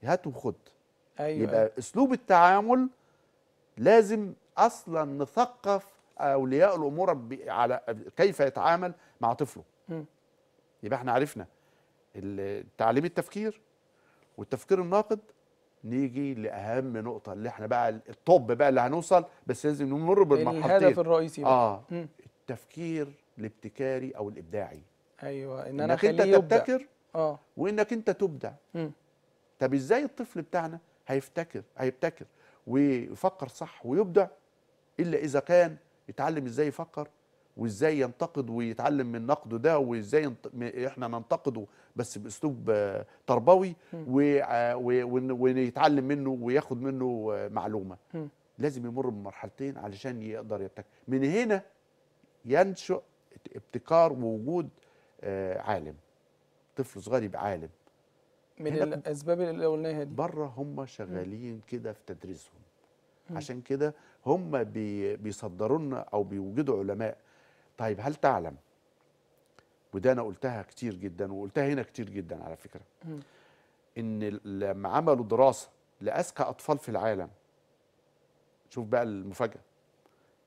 هات وخد أيوة. يبقى اسلوب التعامل لازم اصلا نثقف اولياء الامور على كيف يتعامل مع طفله م. يبقى احنا عرفنا تعليم التفكير والتفكير الناقد نيجي لاهم نقطه اللي احنا بقى الطب بقى اللي هنوصل بس لازم نمر بالمرحلتين الهدف الرئيسي بقى. اه م. التفكير الابتكاري او الابداعي ايوه ان انا انك انت تبتكر اه وانك انت تبدع م. طب ازاي الطفل بتاعنا هيفتكر هيبتكر ويفكر صح ويبدع الا اذا كان يتعلم ازاي يفكر وازاي ينتقد ويتعلم من نقده ده وازاي احنا ننتقده بس باسلوب آه، تربوي و... آه، ويتعلم منه وياخد منه آه، معلومه لازم يمر بمرحلتين علشان يقدر يبتكر من هنا ينشأ ابتكار ووجود عالم طفل صغير يبقى عالم من الاسباب اللي قلناها دي بره هم شغالين كده في تدريسهم عشان كده هم بيصدروا لنا او بيوجدوا علماء طيب هل تعلم وده انا قلتها كتير جدا وقلتها هنا كتير جدا على فكره م. ان لما عملوا دراسه لاذكى اطفال في العالم شوف بقى المفاجاه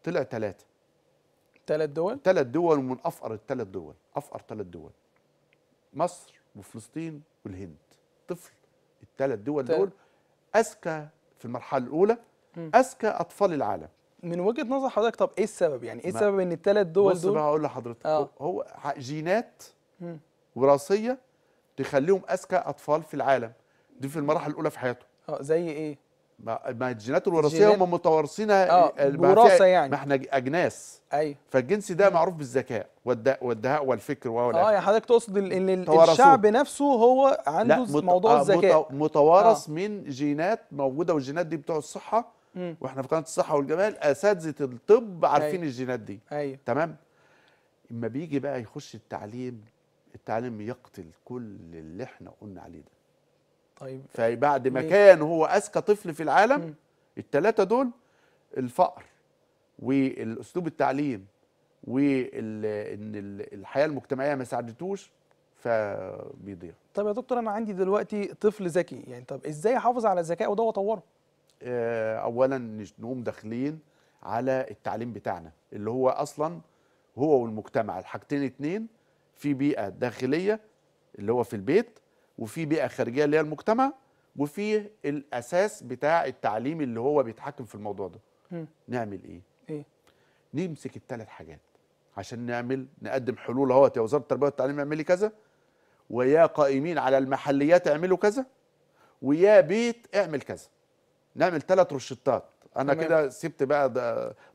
طلع ثلاثه ثلاث دول ثلاث دول ومن افقر الثلاث دول افقر ثلاث دول مصر وفلسطين والهند طفل الثلاث دول دول طيب. اذكى في المرحله الاولى اذكى اطفال العالم من وجهه نظر حضرتك طب ايه السبب يعني ايه السبب ان الثلاث دول بص دول بص بقى هقول لحضرتك آه. هو جينات وراثيه تخليهم اذكى اطفال في العالم دي في المراحل الاولى في حياته اه زي ايه ما الجينات الوراثيه هم متوارثينها آه، الوراثه يعني ما احنا اجناس ايوه فالجنس ده معروف بالذكاء والدهاء والفكر ولا اه يعني حضرتك تقصد ان الشعب نفسه هو عنده موضوع آه، الذكاء متوارث آه. من جينات موجوده والجينات دي بتوع الصحه واحنا في قناه الصحه والجمال اساتذه الطب عارفين أيوة. الجينات دي أيوة. تمام اما بيجي بقى يخش التعليم التعليم يقتل كل اللي احنا قلنا عليه ده طيب فبعد ما كان هو اذكى طفل في العالم الثلاثه دول الفقر والاسلوب التعليم وان الحياه المجتمعيه ما ساعدتوش فبيضيع طب يا دكتور انا عندي دلوقتي طفل ذكي يعني طب ازاي احافظ على ذكائه ده واطوره آه، اولا نقوم داخلين على التعليم بتاعنا اللي هو اصلا هو والمجتمع الحاجتين اتنين في بيئه داخليه اللي هو في البيت وفي بيئه خارجيه اللي هي المجتمع وفي الاساس بتاع التعليم اللي هو بيتحكم في الموضوع ده م. نعمل ايه ايه نمسك الثلاث حاجات عشان نعمل نقدم حلول اهوت يا وزاره التربيه والتعليم اعملي كذا ويا قائمين على المحليات اعملوا كذا ويا بيت اعمل كذا نعمل ثلاث روشتات انا كده سبت بقى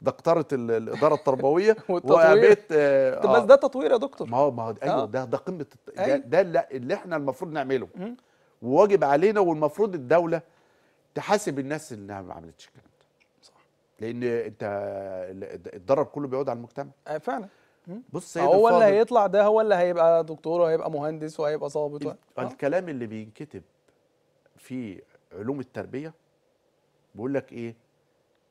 دكتوره الاداره التربويه وقابلت آه بس آه. ده تطوير يا دكتور ما هو ما هو ايوه آه. ده ده قمه ده, أيوه. ده اللي احنا المفروض نعمله وواجب علينا والمفروض الدوله تحاسب الناس انها ما عملتش الكلام ده صح لان انت الضرر كله بيعود على المجتمع آه فعلا بص هو اللي هيطلع ده هو اللي هيبقى دكتور وهيبقى مهندس وهيبقى ضابط آه. الكلام اللي بينكتب في علوم التربيه بيقول لك ايه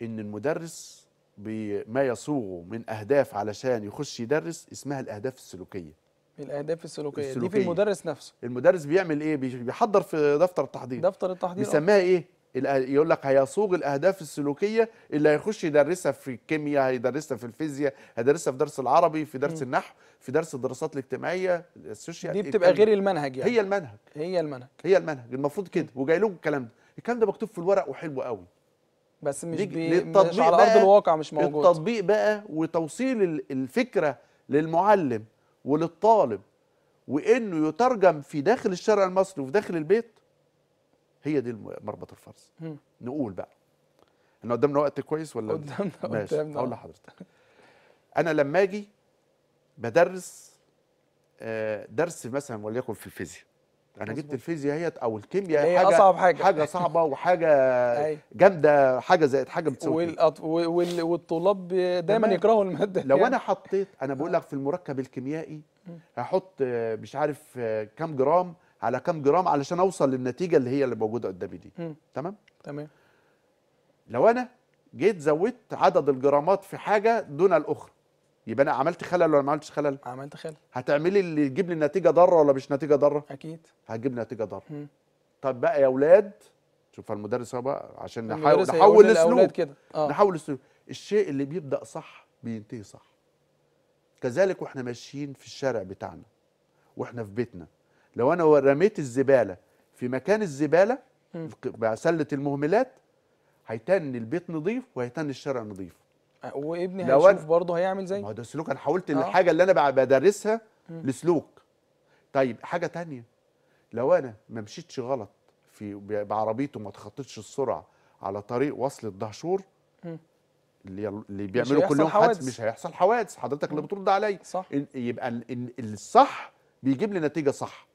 ان المدرس بما يصوغه من اهداف علشان يخش يدرس اسمها الاهداف السلوكيه الاهداف السلوكية. السلوكيه دي في المدرس نفسه المدرس بيعمل ايه بيحضر في دفتر التحضير دفتر التحضير آه. بيسميها ايه يقول لك هيصوغ الاهداف السلوكيه اللي هيخش يدرسها في الكيمياء هيدرسها في الفيزياء هيدرسها في درس العربي في درس م. النحو في درس الدراسات الاجتماعيه السوشيال دي بتبقى غير المنهج يعني هي المنهج هي المنهج هي المنهج المفروض كده وجاي لهم الكلام ده الكلام ده مكتوب في الورق وحلو قوي بس مش, بي... مش على ارض الواقع مش موجود التطبيق بقى وتوصيل الفكره للمعلم وللطالب وانه يترجم في داخل الشارع المصري وفي داخل البيت هي دي مربط الفرس نقول بقى احنا قدامنا وقت كويس ولا قدامنا ماشي قدامنا اقول لحضرتك انا لما اجي بدرس آه، درس مثلا وليكن في الفيزياء انا مزبوط. جبت الفيزياء هي او الكيمياء هي حاجه اصعب حاجه حاجه صعبه وحاجه جامده حاجه زائد حاجه بتسوي والأط... وال... والطلاب دايما يكرهوا الماده لو يعني. انا حطيت انا بقول لك في المركب الكيميائي هحط مش عارف كام جرام على كام جرام علشان اوصل للنتيجه اللي هي اللي موجوده قدامي دي تمام تمام لو انا جيت زودت عدد الجرامات في حاجه دون الاخرى يبقى انا عملت خلل ولا ما عملتش خلل عملت خلل هتعملي اللي يجيب لي نتيجه ضاره ولا مش نتيجه ضاره اكيد هتجيب لي نتيجه ضاره طب بقى يا اولاد شوف المدرس اهو بقى عشان نحاول نحول الاسلوب كده آه. نحول الاسلوب الشيء اللي بيبدا صح بينتهي صح كذلك واحنا ماشيين في الشارع بتاعنا واحنا في بيتنا لو انا رميت الزباله في مكان الزباله بسله المهملات هيتن البيت نظيف وهيتن الشارع نظيف وابني هيشوف برضه هيعمل زي ما هو ده سلوك انا حولت آه. الحاجه اللي انا بدرسها لسلوك طيب حاجه تانية لو انا ما مشيتش غلط في بعربيته ما تخطيتش السرعه على طريق وصل الدهشور اللي بيعملوا كل يوم حادث مش هيحصل حوادث حضرتك اللي بترد عليا صح يبقى الصح بيجيب لي نتيجه صح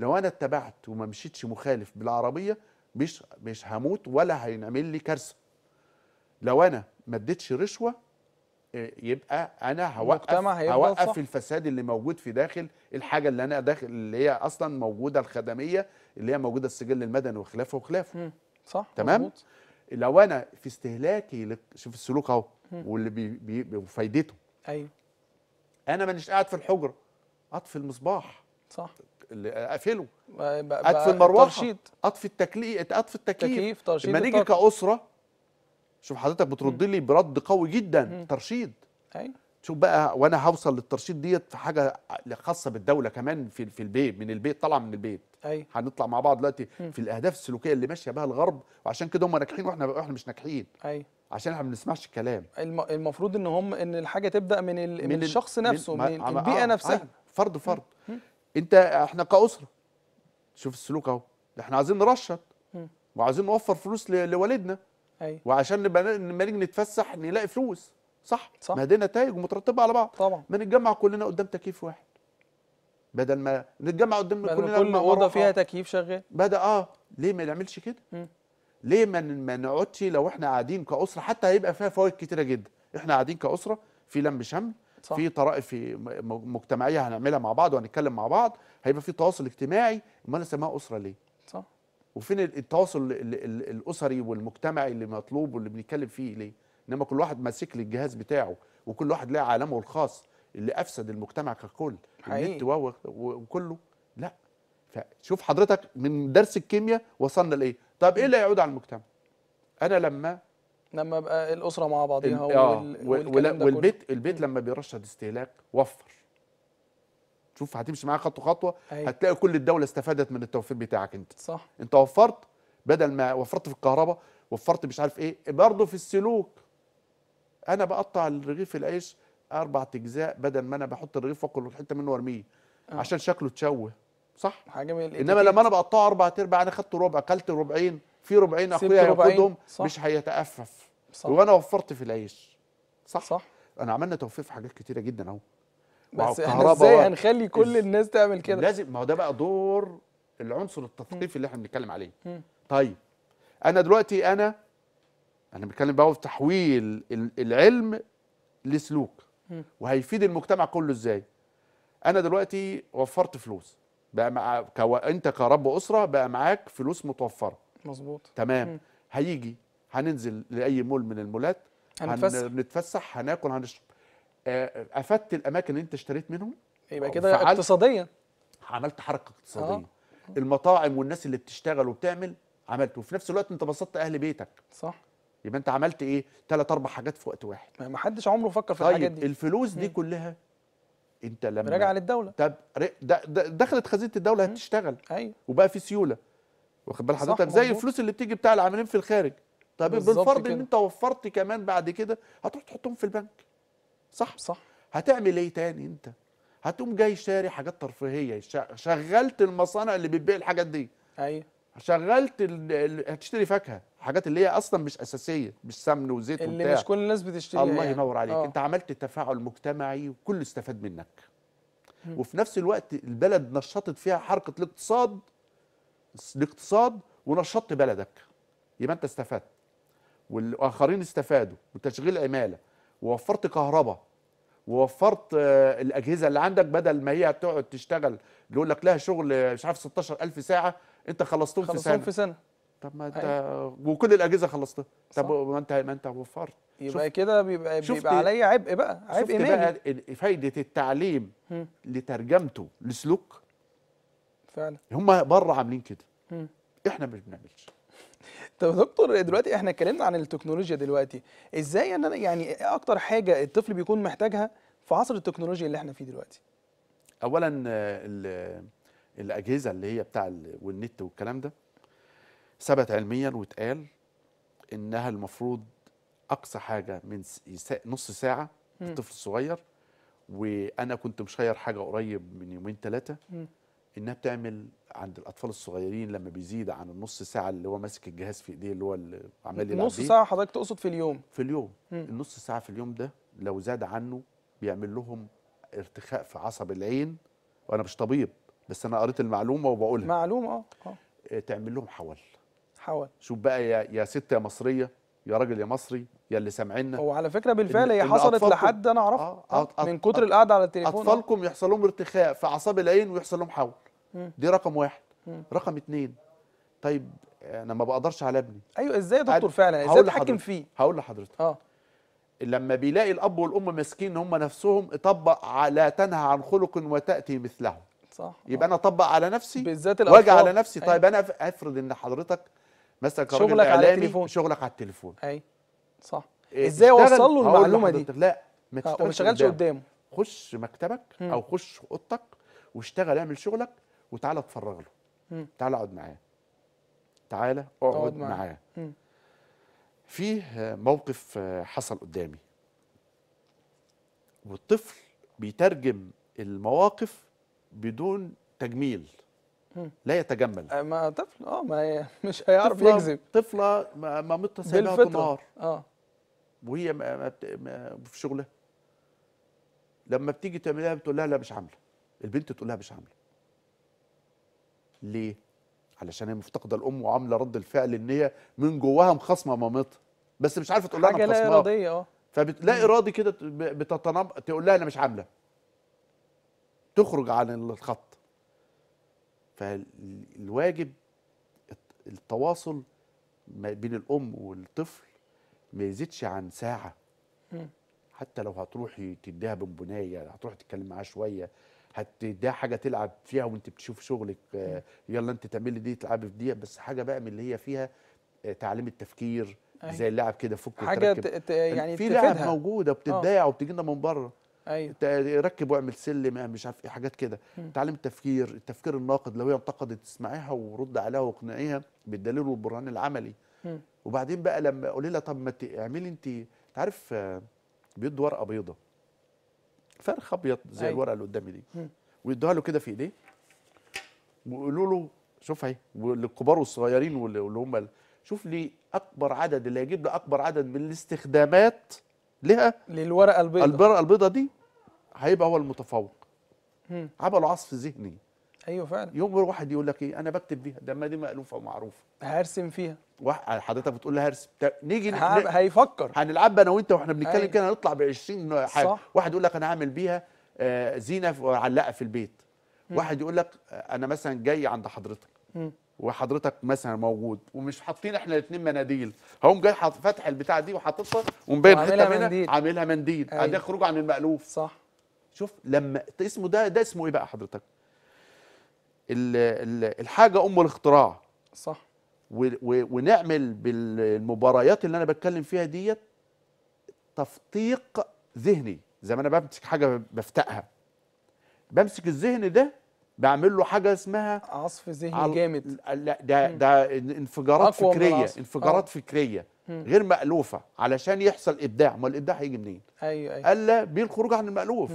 لو انا اتبعت وما مشيتش مخالف بالعربيه مش مش هموت ولا هينعمل لي كارثه لو انا ما اديتش رشوه آه، يبقى انا هوقف هوقف صح. الفساد اللي موجود في داخل الحاجه اللي انا داخل اللي هي اصلا موجوده الخدميه اللي هي موجوده السجل المدني وخلافه وخلافه صح تمام مزبوط. لو انا في استهلاكي شوف السلوك اهو واللي بي بي وفايدته ايوه انا مانيش قاعد في الحجره اطفي المصباح صح اللي اقفله اطفي المروحه اطفي التكليف اطفي التكييف لما نيجي كاسره شوف حضرتك بترد لي برد قوي جدا ترشيد ايوه شوف بقى وانا هوصل للترشيد ديت في حاجه خاصه بالدوله كمان في في البيت من البيت طالعه من البيت أي. أيوة. هنطلع مع بعض دلوقتي في الاهداف السلوكيه اللي ماشيه بها الغرب وعشان كده هم ناجحين واحنا احنا مش ناجحين ايوه عشان احنا ما بنسمعش الكلام المفروض ان هم ان الحاجه تبدا من, ال... من, من الشخص نفسه من, من البيئه آه نفسها آه فرد فرد مم. انت احنا كاسره شوف السلوك اهو احنا عايزين نرشد وعايزين نوفر فلوس لوالدنا أيوة. وعشان نبقى لما نيجي نتفسح نلاقي فلوس صح, صح. ما دي نتائج مترتبه على بعض طبعا ما نتجمع كلنا قدام تكييف واحد بدل ما نتجمع قدام بدل كلنا كل اوضه فيها آه. تكييف شغال بدا اه ليه ما نعملش كده م. ليه ما ما نقعدش لو احنا قاعدين كاسره حتى هيبقى فيها فوائد كتيره جدا احنا قاعدين كاسره في لم شمل صح. في طرائف مجتمعيه هنعملها مع بعض وهنتكلم مع بعض هيبقى في تواصل اجتماعي امال اسميها اسره ليه وفين التواصل الاسري والمجتمعي اللي مطلوب واللي بنتكلم فيه ليه انما كل واحد ماسك لي الجهاز بتاعه وكل واحد له عالمه الخاص اللي افسد المجتمع ككل النت وكله لا فشوف حضرتك من درس الكيمياء وصلنا لايه طب ايه اللي هيعود على المجتمع انا لما لما ابقى الاسره مع بعضيها وال... آه. وال... والبيت البيت لما بيرشد استهلاك وفر شوف هتمشي معاه خطوه خطوه أيه. هتلاقي كل الدوله استفادت من التوفير بتاعك انت صح انت وفرت بدل ما وفرت في الكهرباء وفرت مش عارف ايه برضه في السلوك انا بقطع الرغيف العيش اربع اجزاء بدل ما انا بحط الرغيف واكل حته منه وارميه آه. عشان شكله تشوه صح حاجه من انما لما انا بقطعه اربع ارباع انا خدت ربع اكلت ربعين في ربعين اخويا ياخدهم مش هيتأفف صح. وانا وفرت في العيش صح صح انا عملنا توفير في حاجات كتيره جدا اهو بس احنا ازاي هنخلي كل الناس تعمل كده لازم ما هو ده بقى دور العنصر التثقيفي اللي احنا بنتكلم عليه طيب انا دلوقتي انا انا بتكلم بقى في تحويل العلم لسلوك وهيفيد المجتمع كله ازاي انا دلوقتي وفرت فلوس بقى مع كو... انت كرب اسره بقى معاك فلوس متوفره مظبوط تمام م. هيجي هننزل لاي مول من المولات هنتفسح هنتفسح هناكل هنشرب آه، آه، افدت الاماكن اللي انت اشتريت منهم يبقى كده اقتصاديا عملت حركه اقتصاديه آه. المطاعم والناس اللي بتشتغل وبتعمل عملت وفي نفس الوقت انت بسطت اهل بيتك صح يبقى انت عملت ايه ثلاث اربع حاجات في وقت واحد ما حدش عمره فكر في طيب الحاجات دي الفلوس دي م. كلها انت لما راجع للدوله طب دخلت خزينه الدوله هتشتغل ايوه وبقى في سيوله واخد بال حضرتك زي الفلوس اللي بتيجي بتاع العاملين في الخارج طب بالفرض ان انت وفرت كمان بعد كده هتروح تحطهم في البنك صح صح هتعمل ايه تاني انت هتقوم جاي شاري حاجات ترفيهيه شغلت المصانع اللي بتبيع الحاجات دي ايوه شغلت ال... هتشتري فاكهه الحاجات اللي هي اصلا مش اساسيه مش سمن وزيت اللي وبتاع. مش كل الناس بتشتريها الله يعني. ينور عليك أوه. انت عملت تفاعل مجتمعي وكله استفاد منك م. وفي نفس الوقت البلد نشطت فيها حركه الاقتصاد الاقتصاد ونشطت بلدك يبقى انت استفدت والاخرين استفادوا وتشغيل عماله ووفرت كهرباء ووفرت آه، الاجهزه اللي عندك بدل ما هي تقعد تشتغل يقول لك لها شغل مش عارف 16000 ساعه انت خلصتهم في سنه في سنه طب ما انت أيوة. وكل الاجهزه خلصتها طب ما انت ما انت وفرت يبقى كده بيبقى بيبقى عليا عبء بقى عبء شفت بقى فايده التعليم لترجمته لسلوك فعلا هم بره عاملين كده م. احنا مش بنعملش طب دكتور دلوقتي احنا اتكلمنا عن التكنولوجيا دلوقتي ازاي ان انا يعني اكتر حاجه الطفل بيكون محتاجها في عصر التكنولوجيا اللي احنا فيه دلوقتي اولا الاجهزه اللي هي بتاع والنت والكلام ده ثبت علميا واتقال انها المفروض اقصى حاجه من نص ساعه الطفل الصغير وانا كنت مشير حاجه قريب من يومين ثلاثه انها بتعمل عند الاطفال الصغيرين لما بيزيد عن النص ساعه اللي هو ماسك الجهاز في ايديه اللي هو اللي عمال يلعب نص ساعه حضرتك تقصد في اليوم في اليوم مم. النص ساعه في اليوم ده لو زاد عنه بيعمل لهم ارتخاء في عصب العين وانا مش طبيب بس انا قريت المعلومه وبقولها معلومه اه, آه. آه، تعمل لهم حول حول شوف بقى يا يا ست يا مصريه يا راجل يا مصري يا اللي سامعنا هو على فكره بالفعل هي حصلت لحد انا اعرفه آه, آه, آه من كتر القعده على التليفون آه. اطفالكم يحصل لهم ارتخاء في اعصاب العين ويحصل لهم حول دي رقم واحد رقم اتنين طيب انا ما بقدرش على ابني ايوه ازاي يا دكتور فعلا ازاي اتحكم فيه هقول لحضرتك اه لما بيلاقي الاب والام ماسكين هم نفسهم اطبق لا تنهى عن خلق وتاتي مثله صح يبقى انا اطبق على نفسي بالذات واجي على نفسي طيب أي. أيوة. انا افرض ان حضرتك مثلا شغلك على التليفون شغلك على التليفون اي صح إيه، ازاي اوصل له المعلومه دي لا ما آه، تشتغلش قدامه خش مكتبك م. او خش اوضتك واشتغل اعمل شغلك وتعالى اتفرغ له تعالى اقعد معاه تعالى اقعد معاه فيه موقف حصل قدامي والطفل بيترجم المواقف بدون تجميل لا يتجمل أه، ما طفل اه ما مش هيعرف يكذب طفله ما مت سايبها طول النهار اه وهي ما, ما, ما في شغلها لما بتيجي تعملها بتقول لها لا مش عامله البنت تقول لها مش عامله ليه؟ علشان هي مفتقده الام وعامله رد الفعل ان هي من جواها مخاصمه مامتها بس مش عارفه تقول لها انا مخاصمه حاجه لا اراديه اه فبتلاقي راضي كده بتتنب تقول لها انا مش عامله تخرج عن الخط فالواجب التواصل ما بين الام والطفل ما يزيدش عن ساعه حتى لو هتروحي تديها بنبنايه هتروحي تتكلم معاها شويه هت ده حاجه تلعب فيها وانت بتشوف شغلك آه، يلا انت تعملي دي تلعبي في دي بس حاجه بقى من اللي هي فيها آه، تعليم التفكير أيه. زي اللاعب كده فك حاجه ت... يعني في لعب موجوده آه. بتتضيع وبتجي لنا من بره ايوه ركب واعمل سلم مش عارف ايه حاجات كده تعليم التفكير التفكير الناقد لو هي انتقدت اسمعيها ورد عليها واقنعيها بالدليل والبرهان العملي م. وبعدين بقى لما قولي لها طب ما تعملي انت عارف بيدوا ورقه بيضه فرخ ابيض زي أيوة. الورقه اللي قدامي دي ويدوها له كده في ايديه ويقولوا له شوف اهي والكبار والصغيرين واللي هم شوف لي اكبر عدد اللي هيجيب لي اكبر عدد من الاستخدامات لها للورقه البيضاء الورقه البيضاء دي هيبقى هو المتفوق عملوا عصف ذهني ايوه فعلا يوم واحد يقول لك ايه انا بكتب بيها ده ما دي مالوفه ومعروفه هرسم فيها حضرتك بتقول لها هرس بتا... نيجي ن... هيفكر هنلعبها انا وانت واحنا بنتكلم أيوة. كده هنطلع ب 20 حاجه صح. واحد يقول لك انا هعمل بيها آه، زينه وعلقها في البيت م. واحد يقول لك آه، انا مثلا جاي عند حضرتك م. وحضرتك مثلا موجود ومش حاطين احنا الاثنين مناديل هقوم جاي فاتح البتاع دي وحاططها ومبين حته منها عاملها منديل منديل أيوة. ادي خروج عن المالوف صح شوف لما اسمه ده ده اسمه ايه بقى حضرتك الحاجه ام الاختراع صح ونعمل بالمباريات اللي انا بتكلم فيها ديت تفتيق ذهني زي ما انا بمسك حاجه بفتقها بمسك الذهن ده بعمل له حاجه اسمها عصف ذهني عل... جامد لا ده ده انفجارات فكريه انفجارات أوه. فكريه غير مالوفه علشان يحصل ابداع ما الابداع هيجي منين ايوه ايوه الا بالخروج عن المالوف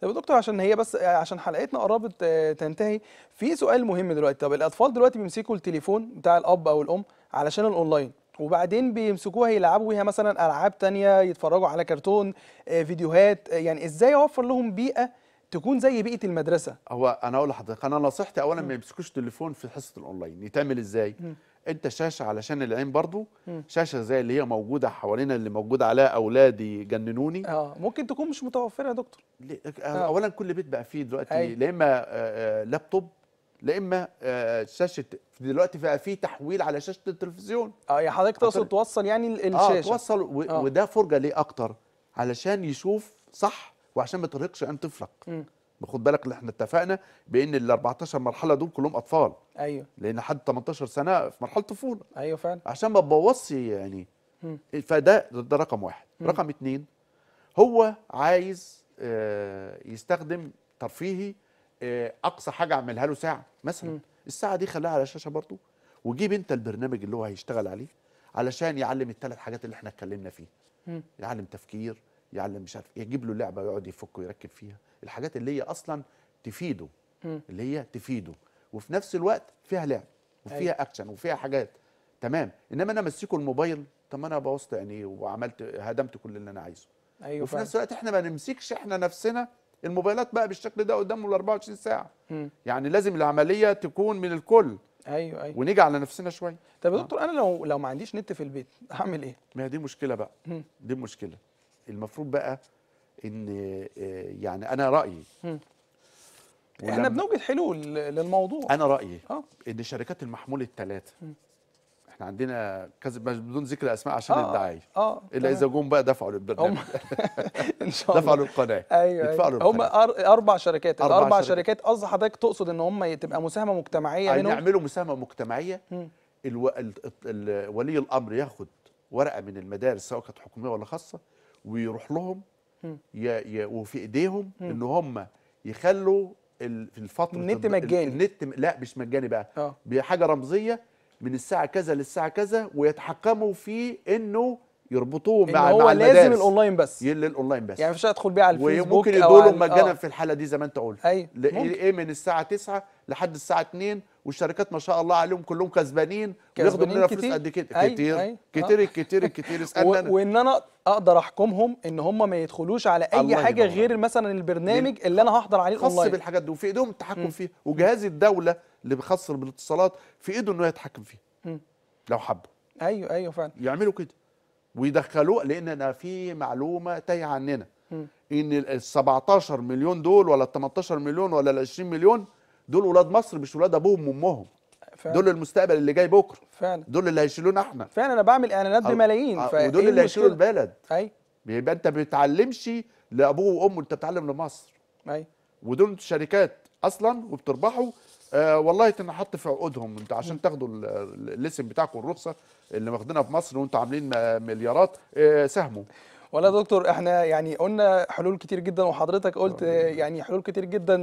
طب يا دكتور عشان هي بس عشان حلقتنا قربت آه، تنتهي في سؤال مهم دلوقتي طب الاطفال دلوقتي بيمسكوا التليفون بتاع الاب او الام علشان الاونلاين وبعدين بيمسكوها يلعبوا بيها مثلا العاب تانية يتفرجوا على كرتون آه، فيديوهات آه، يعني ازاي اوفر لهم بيئه تكون زي بيئه المدرسه هو انا اقول لحضرتك انا نصيحتي اولا ما يمسكوش تليفون في حصه الاونلاين يتعمل ازاي انت شاشه علشان العين برضو شاشه زي اللي هي موجوده حوالينا اللي موجود عليها اولادي جننوني اه ممكن تكون مش متوفره يا دكتور آه،, آه. اولا كل بيت بقى فيه دلوقتي لا اما آه،, آه لابتوب لا اما آه شاشه دلوقتي بقى فيه تحويل على شاشه التلفزيون اه يا حضرتك تقصد توصل يعني آه، الشاشه اه توصل و... آه. وده فرجه ليه اكتر علشان يشوف صح وعشان ما ترهقش عين طفلك خد بالك اللي احنا اتفقنا بان ال 14 مرحله دول كلهم اطفال ايوه لان حد 18 سنه في مرحله طفوله ايوه فعلا عشان ما تبوظش يعني م. فده ده رقم واحد م. رقم اثنين هو عايز آه يستخدم ترفيهي آه اقصى حاجه اعملها له ساعه مثلا م. الساعه دي خليها على الشاشه برضو وجيب انت البرنامج اللي هو هيشتغل عليه علشان يعلم الثلاث حاجات اللي احنا اتكلمنا فيها يعلم تفكير يعلم مش عارف إيه، يجيب له لعبه يقعد يفك ويركب فيها الحاجات اللي هي اصلا تفيده اللي هي تفيده وفي نفس الوقت فيها لعب وفيها أيوة. اكشن وفيها حاجات تمام انما انا امسكه الموبايل طب ما انا بوظت عينيه وعملت هدمت كل اللي انا عايزه أيوة وفي فعلا. نفس الوقت احنا ما نمسكش احنا نفسنا الموبايلات بقى بالشكل ده قدامه ال 24 ساعه م. يعني لازم العمليه تكون من الكل ايوه ايوه ونيجي على نفسنا شويه طب يا آه. دكتور انا لو لو ما عنديش نت في البيت هعمل ايه ما دي مشكله بقى م. دي مشكله المفروض بقى ان آه، يعني انا رايي احنا بنوجد حلول للموضوع انا رايي أه؟ ان شركات المحمول الثلاثه احنا عندنا كذا بدون ذكر اسماء عشان آه الدعايه اه الا اذا جم بقى دفعوا للبرنامج ان شاء الله دفعوا للقناه ايوه, أيوة. يدفعوا أيوة. هم اربع شركات اربع, أربع شركات قصدي حضرتك تقصد ان هم تبقى مساهمه مجتمعيه يعني يعملوا مساهمه مجتمعيه الو... ال... ال... ولي الامر ياخد ورقه من المدارس سواء كانت حكوميه ولا خاصه ويروح لهم ي... ي... وفي ايديهم ان هم يخلوا في الفتره النت مجاني النت لا مش مجاني بقى آه. بحاجه رمزيه من الساعه كذا للساعه كذا ويتحكموا في انه يربطوه إن مع هو مع المدارس لازم الاونلاين بس للاونلاين بس يعني مش هدخل بيه على الفيسبوك وممكن يدولهم مجانا آه. في الحالة دي زي ما انت قلت ايه من الساعة 9 لحد الساعة 2 والشركات ما شاء الله عليهم كلهم كسبانين وياخدوا مننا فلوس قد كده أي كتير أي كتير, أي آه. كتير كتير كتير وان انا اقدر احكمهم ان هم ما يدخلوش على اي حاجه يبقى. غير مثلا البرنامج اللي انا هحضر عليه اونلاين خاص بالحاجات دي وفي ايدهم التحكم فيها وجهاز الدوله اللي بيخص بالاتصالات في ايده انه يتحكم فيها لو حبوا ايوه ايوه فعلا يعملوا كده ويدخلوه لان انا في معلومه تايهه عننا ان ال 17 مليون دول ولا ال 18 مليون ولا ال 20 مليون دول ولاد مصر مش ولاد ابوهم وامهم فعلا. دول المستقبل اللي جاي بكره فعلا دول اللي هيشيلونا احنا فعلا انا بعمل اعلانات بملايين ودول اللي, هيشيلوا البلد ايوه يبقى انت ما بتعلمش لابوه وامه انت بتعلم لمصر ايوه ودول شركات اصلا وبتربحوا آه والله تنحط في عقودهم انتوا عشان تاخدوا الاسم بتاعكم الرخصه اللي واخدينها في مصر وانتوا عاملين مليارات آه سهموا ولا دكتور احنا يعني قلنا حلول كتير جدا وحضرتك قلت يعني حلول كتير جدا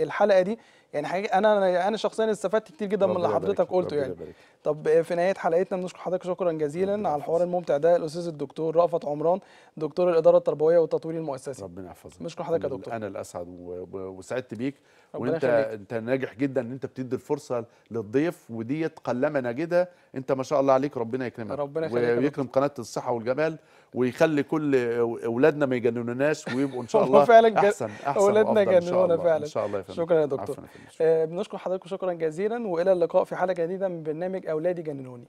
الحلقه دي يعني حقيقة انا انا شخصيا استفدت كتير جدا من اللي حضرتك قلته يعني بارك. طب في نهايه حلقتنا بنشكر حضرتك شكرا جزيلا على الحوار الممتع ده الاستاذ الدكتور رأفت عمران دكتور الاداره التربويه والتطوير المؤسسي ربنا يحفظك بنشكر حضرتك يا دكتور انا الاسعد وسعدت بيك وانت انت ناجح جدا ان انت بتدي الفرصه للضيف وديت قلما نجدها انت ما شاء الله عليك ربنا يكرمك ربنا يخليك ويكرم قناه الصحه والجمال ويخلي كل اولادنا ما يجنوناش ويبقوا ان شاء الله فعلا احسن احسن اولادنا يجننونا فعلا ان شاء الله يا فندم شكرا يا دكتور بنشكر حضراتكم شكرا جزيلا والى اللقاء في حلقه جديده من برنامج اولادي جننوني